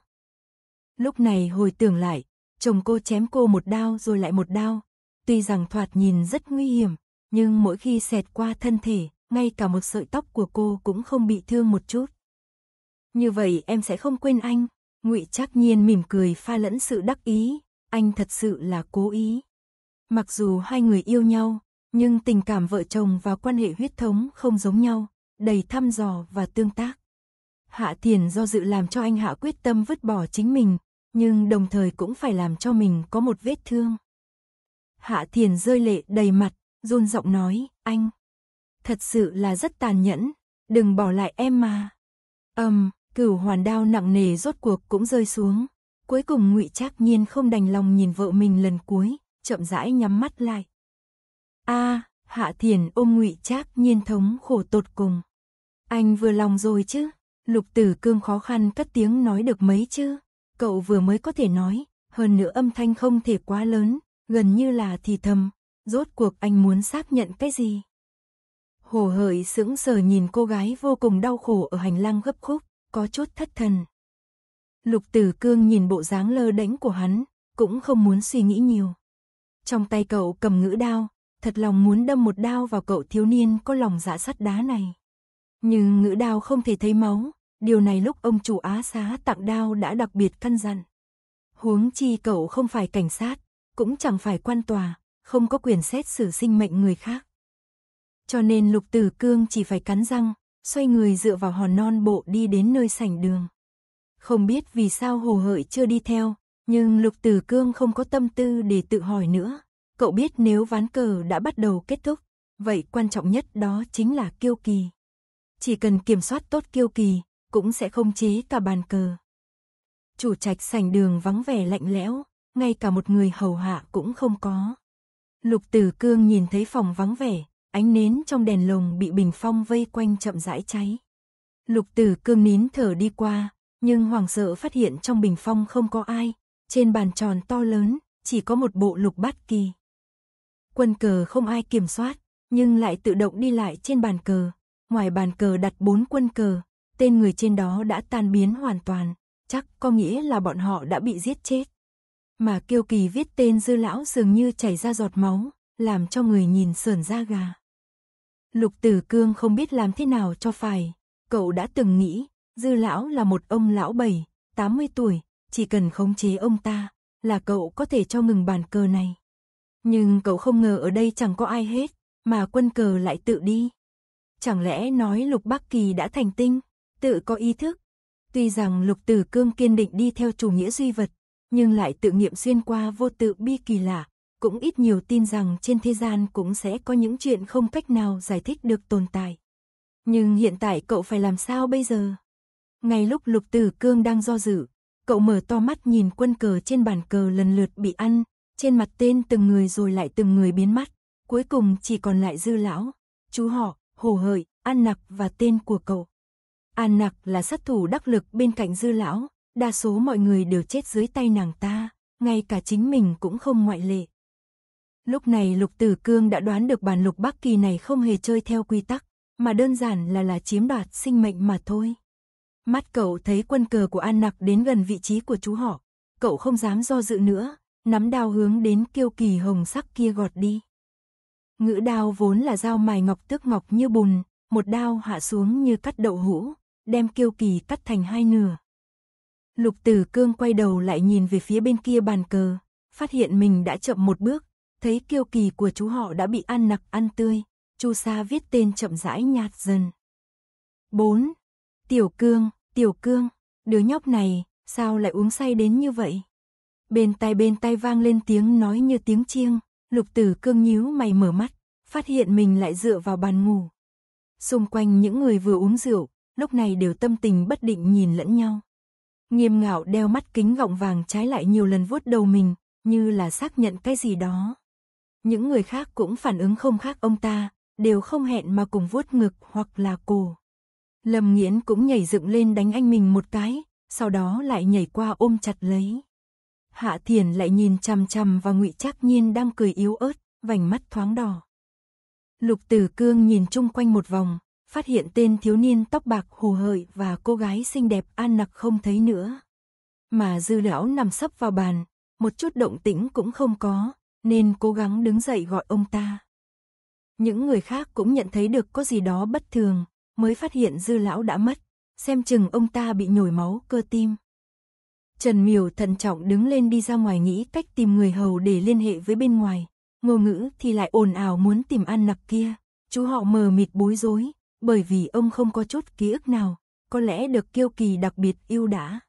Lúc này hồi tưởng lại, chồng cô chém cô một đao rồi lại một đao, tuy rằng thoạt nhìn rất nguy hiểm, nhưng mỗi khi xẹt qua thân thể, ngay cả một sợi tóc của cô cũng không bị thương một chút. Như vậy em sẽ không quên anh, Ngụy Trác Nhiên mỉm cười pha lẫn sự đắc ý, anh thật sự là cố ý. Mặc dù hai người yêu nhau, nhưng tình cảm vợ chồng và quan hệ huyết thống không giống nhau, đầy thăm dò và tương tác. Hạ Thiền do dự làm cho anh Hạ quyết tâm vứt bỏ chính mình, nhưng đồng thời cũng phải làm cho mình có một vết thương. Hạ Thiền rơi lệ đầy mặt, run giọng nói, anh, thật sự là rất tàn nhẫn, đừng bỏ lại em mà. Âm, um, cửu hoàn đao nặng nề rốt cuộc cũng rơi xuống. Cuối cùng ngụy Trác Nhiên không đành lòng nhìn vợ mình lần cuối, chậm rãi nhắm mắt lại, a Hạ Thiền ôm ngụy Trác nhiên thống khổ tột cùng. Anh vừa lòng rồi chứ? Lục Tử Cương khó khăn cất tiếng nói được mấy chứ? Cậu vừa mới có thể nói, hơn nữa âm thanh không thể quá lớn, gần như là thì thầm. Rốt cuộc anh muốn xác nhận cái gì? Hồ hởi sững sờ nhìn cô gái vô cùng đau khổ ở hành lang gấp khúc, có chút thất thần. Lục Tử Cương nhìn bộ dáng lơ đễnh của hắn, cũng không muốn suy nghĩ nhiều. Trong tay cậu cầm ngữ đao, thật lòng muốn đâm một đao vào cậu thiếu niên có lòng dạ sắt đá này. Nhưng ngữ đao không thể thấy máu, điều này lúc ông chủ á xá tặng đao đã đặc biệt căn dặn. Huống chi cậu không phải cảnh sát, cũng chẳng phải quan tòa, không có quyền xét xử sinh mệnh người khác. Cho nên lục tử cương chỉ phải cắn răng, xoay người dựa vào hòn non bộ đi đến nơi sảnh đường. Không biết vì sao hồ hợi chưa đi theo, nhưng lục tử cương không có tâm tư để tự hỏi nữa. Cậu biết nếu ván cờ đã bắt đầu kết thúc, vậy quan trọng nhất đó chính là kiêu kỳ. Chỉ cần kiểm soát tốt kiêu kỳ, cũng sẽ không chế cả bàn cờ. Chủ trạch sảnh đường vắng vẻ lạnh lẽo, ngay cả một người hầu hạ cũng không có. Lục Tử Cương nhìn thấy phòng vắng vẻ, ánh nến trong đèn lồng bị bình phong vây quanh chậm rãi cháy. Lục Tử Cương nín thở đi qua, nhưng hoàng sợ phát hiện trong bình phong không có ai, trên bàn tròn to lớn chỉ có một bộ lục bát kỳ. Quân cờ không ai kiểm soát, nhưng lại tự động đi lại trên bàn cờ. Ngoài bàn cờ đặt bốn quân cờ, tên người trên đó đã tan biến hoàn toàn, chắc có nghĩa là bọn họ đã bị giết chết. Mà Kiêu Kỳ viết tên dư lão dường như chảy ra giọt máu, làm cho người nhìn sườn da gà. Lục Tử Cương không biết làm thế nào cho phải, cậu đã từng nghĩ, dư lão là một ông lão bảy, 80 tuổi, chỉ cần khống chế ông ta, là cậu có thể cho ngừng bàn cờ này. Nhưng cậu không ngờ ở đây chẳng có ai hết, mà quân cờ lại tự đi. Chẳng lẽ nói Lục Bắc Kỳ đã thành tinh, tự có ý thức. Tuy rằng Lục Tử Cương kiên định đi theo chủ nghĩa duy vật, nhưng lại tự nghiệm xuyên qua vô tự bi kỳ lạ, cũng ít nhiều tin rằng trên thế gian cũng sẽ có những chuyện không cách nào giải thích được tồn tại. Nhưng hiện tại cậu phải làm sao bây giờ? Ngay lúc Lục Tử Cương đang do dự, cậu mở to mắt nhìn quân cờ trên bàn cờ lần lượt bị ăn, trên mặt tên từng người rồi lại từng người biến mất, cuối cùng chỉ còn lại dư lão, chú họ, hồ hợi, An Nặc và tên của cậu. An Nặc là sát thủ đắc lực bên cạnh dư lão, đa số mọi người đều chết dưới tay nàng ta, ngay cả chính mình cũng không ngoại lệ. Lúc này Lục Tử Cương đã đoán được bản Lục Bắc Kỳ này không hề chơi theo quy tắc, mà đơn giản là là chiếm đoạt sinh mệnh mà thôi. Mắt cậu thấy quân cờ của An Nặc đến gần vị trí của chú họ, cậu không dám do dự nữa, nắm đao hướng đến kiêu kỳ hồng sắc kia gọt đi. Ngữ đao vốn là dao mài ngọc tước ngọc như bùn, một đao hạ xuống như cắt đậu hũ, đem kiêu kỳ cắt thành hai nửa. Lục tử cương quay đầu lại nhìn về phía bên kia bàn cờ, phát hiện mình đã chậm một bước, thấy kiêu kỳ của chú họ đã bị ăn nặc ăn tươi, chu sa viết tên chậm rãi nhạt dần. 4. Tiểu cương, tiểu cương, đứa nhóc này, sao lại uống say đến như vậy? Bên tai bên tai vang lên tiếng nói như tiếng chiêng, lục tử cương nhíu mày mở mắt, phát hiện mình lại dựa vào bàn ngủ. Xung quanh những người vừa uống rượu, lúc này đều tâm tình bất định nhìn lẫn nhau. Nghiêm ngạo đeo mắt kính gọng vàng trái lại nhiều lần vuốt đầu mình, như là xác nhận cái gì đó. Những người khác cũng phản ứng không khác ông ta, đều không hẹn mà cùng vuốt ngực hoặc là cổ. Lâm Nghiễn cũng nhảy dựng lên đánh anh mình một cái, sau đó lại nhảy qua ôm chặt lấy. Hạ Thiền lại nhìn chằm chằm vào Ngụy Trác Nhiên đang cười yếu ớt, vành mắt thoáng đỏ. Lục Tử Cương nhìn chung quanh một vòng, phát hiện tên thiếu niên tóc bạc hù hợi và cô gái xinh đẹp an nặc không thấy nữa. Mà dư lão nằm sấp vào bàn, một chút động tĩnh cũng không có, nên cố gắng đứng dậy gọi ông ta. Những người khác cũng nhận thấy được có gì đó bất thường, mới phát hiện dư lão đã mất, xem chừng ông ta bị nhồi máu cơ tim. Trần Miểu thận trọng đứng lên đi ra ngoài nghĩ cách tìm người hầu để liên hệ với bên ngoài. Ngô ngữ thì lại ồn ào muốn tìm An Nặc kia. Chú họ mờ mịt bối rối, bởi vì ông không có chút ký ức nào, có lẽ được kiêu kỳ đặc biệt yêu đã.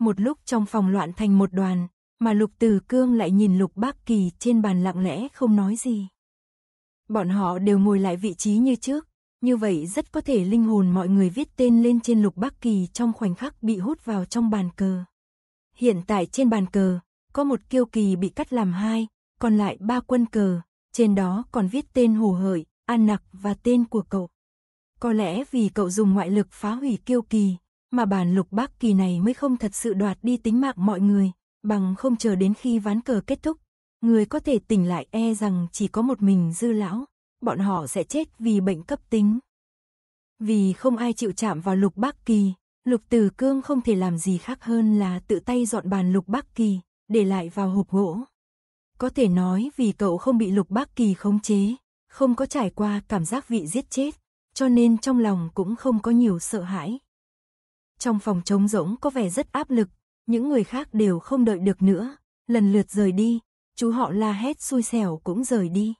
Một lúc trong phòng loạn thành một đoàn, mà Lục Từ Cương lại nhìn Lục Bác Kỳ trên bàn lặng lẽ không nói gì. Bọn họ đều ngồi lại vị trí như trước, như vậy rất có thể linh hồn mọi người viết tên lên trên Lục Bác Kỳ trong khoảnh khắc bị hút vào trong bàn cờ. Hiện tại trên bàn cờ, có một kiêu kỳ bị cắt làm hai, còn lại ba quân cờ, trên đó còn viết tên hồ hởi, an nặc và tên của cậu. Có lẽ vì cậu dùng ngoại lực phá hủy kiêu kỳ, mà bản lục bác kỳ này mới không thật sự đoạt đi tính mạng mọi người, bằng không chờ đến khi ván cờ kết thúc. Người có thể tỉnh lại e rằng chỉ có một mình dư lão, bọn họ sẽ chết vì bệnh cấp tính. Vì không ai chịu chạm vào lục bác kỳ, Lục Từ Cương không thể làm gì khác hơn là tự tay dọn bàn Lục Bắc Kỳ, để lại vào hộp gỗ. Có thể nói vì cậu không bị Lục Bắc Kỳ khống chế, không có trải qua cảm giác vị giết chết, cho nên trong lòng cũng không có nhiều sợ hãi. Trong phòng trống rỗng có vẻ rất áp lực, những người khác đều không đợi được nữa, lần lượt rời đi, chú họ la hét xui xẻo cũng rời đi.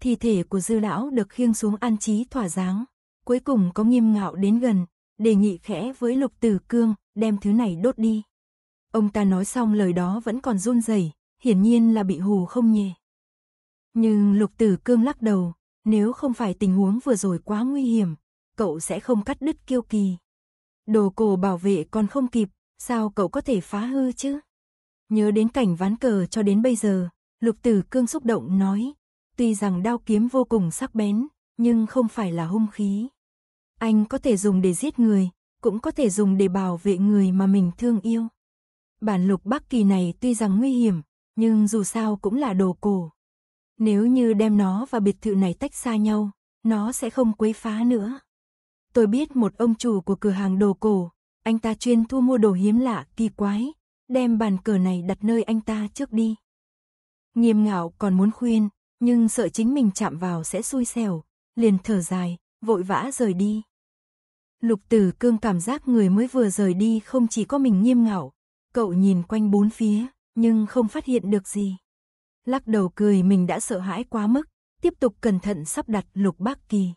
Thi thể của dư lão được khiêng xuống an trí thỏa dáng, cuối cùng có nghiêm ngạo đến gần, đề nghị khẽ với Lục Tử Cương, đem thứ này đốt đi. Ông ta nói xong lời đó vẫn còn run rẩy, hiển nhiên là bị hù không nhỉ. Nhưng Lục Tử Cương lắc đầu, nếu không phải tình huống vừa rồi quá nguy hiểm, cậu sẽ không cắt đứt kiêu kỳ. Đồ cổ bảo vệ còn không kịp, sao cậu có thể phá hư chứ? Nhớ đến cảnh ván cờ cho đến bây giờ, Lục Tử Cương xúc động nói, tuy rằng đao kiếm vô cùng sắc bén, nhưng không phải là hung khí. Anh có thể dùng để giết người, cũng có thể dùng để bảo vệ người mà mình thương yêu. Bản lục Bắc Kỳ này tuy rằng nguy hiểm, nhưng dù sao cũng là đồ cổ. Nếu như đem nó và biệt thự này tách xa nhau, nó sẽ không quấy phá nữa. Tôi biết một ông chủ của cửa hàng đồ cổ, anh ta chuyên thu mua đồ hiếm lạ, kỳ quái, đem bàn cờ này đặt nơi anh ta trước đi. Nghiêm ngạo còn muốn khuyên, nhưng sợ chính mình chạm vào sẽ xui xẻo, liền thở dài, vội vã rời đi. Lục Tử Cương cảm giác người mới vừa rời đi không chỉ có mình nghiêm ngạo. Cậu nhìn quanh bốn phía, nhưng không phát hiện được gì. Lắc đầu cười mình đã sợ hãi quá mức, tiếp tục cẩn thận sắp đặt lục bác kỳ.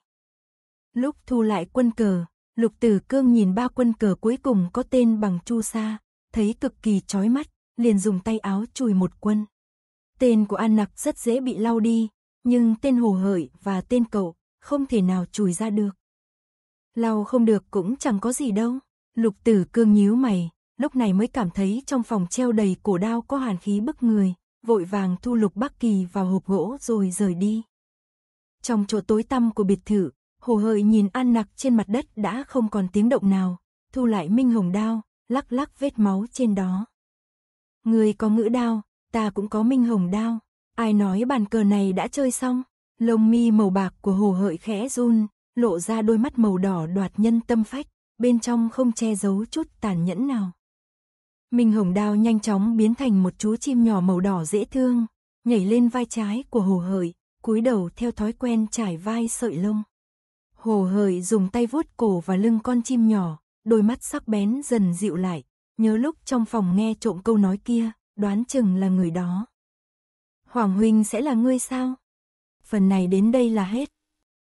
Lúc thu lại quân cờ, Lục Tử Cương nhìn ba quân cờ cuối cùng có tên bằng chu sa, thấy cực kỳ chói mắt, liền dùng tay áo chùi một quân. Tên của An Nặc rất dễ bị lau đi, nhưng tên hồ Hợi và tên cậu không thể nào chùi ra được lau không được cũng chẳng có gì đâu. Lục tử cương nhíu mày, lúc này mới cảm thấy trong phòng treo đầy cổ đao có hàn khí bức người, vội vàng thu lục bắc kỳ vào hộp gỗ rồi rời đi. Trong chỗ tối tăm của biệt thự, hồ hợi nhìn an nặc trên mặt đất đã không còn tiếng động nào, thu lại minh hồng đao, lắc lắc vết máu trên đó. Người có ngữ đao, ta cũng có minh hồng đao, ai nói bàn cờ này đã chơi xong, lông mi màu bạc của hồ hợi khẽ run, lộ ra đôi mắt màu đỏ đoạt nhân tâm phách, bên trong không che giấu chút tàn nhẫn nào. Minh Hồng Đao nhanh chóng biến thành một chú chim nhỏ màu đỏ dễ thương, nhảy lên vai trái của Hồ Hợi, cúi đầu theo thói quen trải vai sợi lông. Hồ Hợi dùng tay vuốt cổ và lưng con chim nhỏ, đôi mắt sắc bén dần dịu lại, nhớ lúc trong phòng nghe trộm câu nói kia, đoán chừng là người đó. Hoàng huynh sẽ là ngươi sao? Phần này đến đây là hết.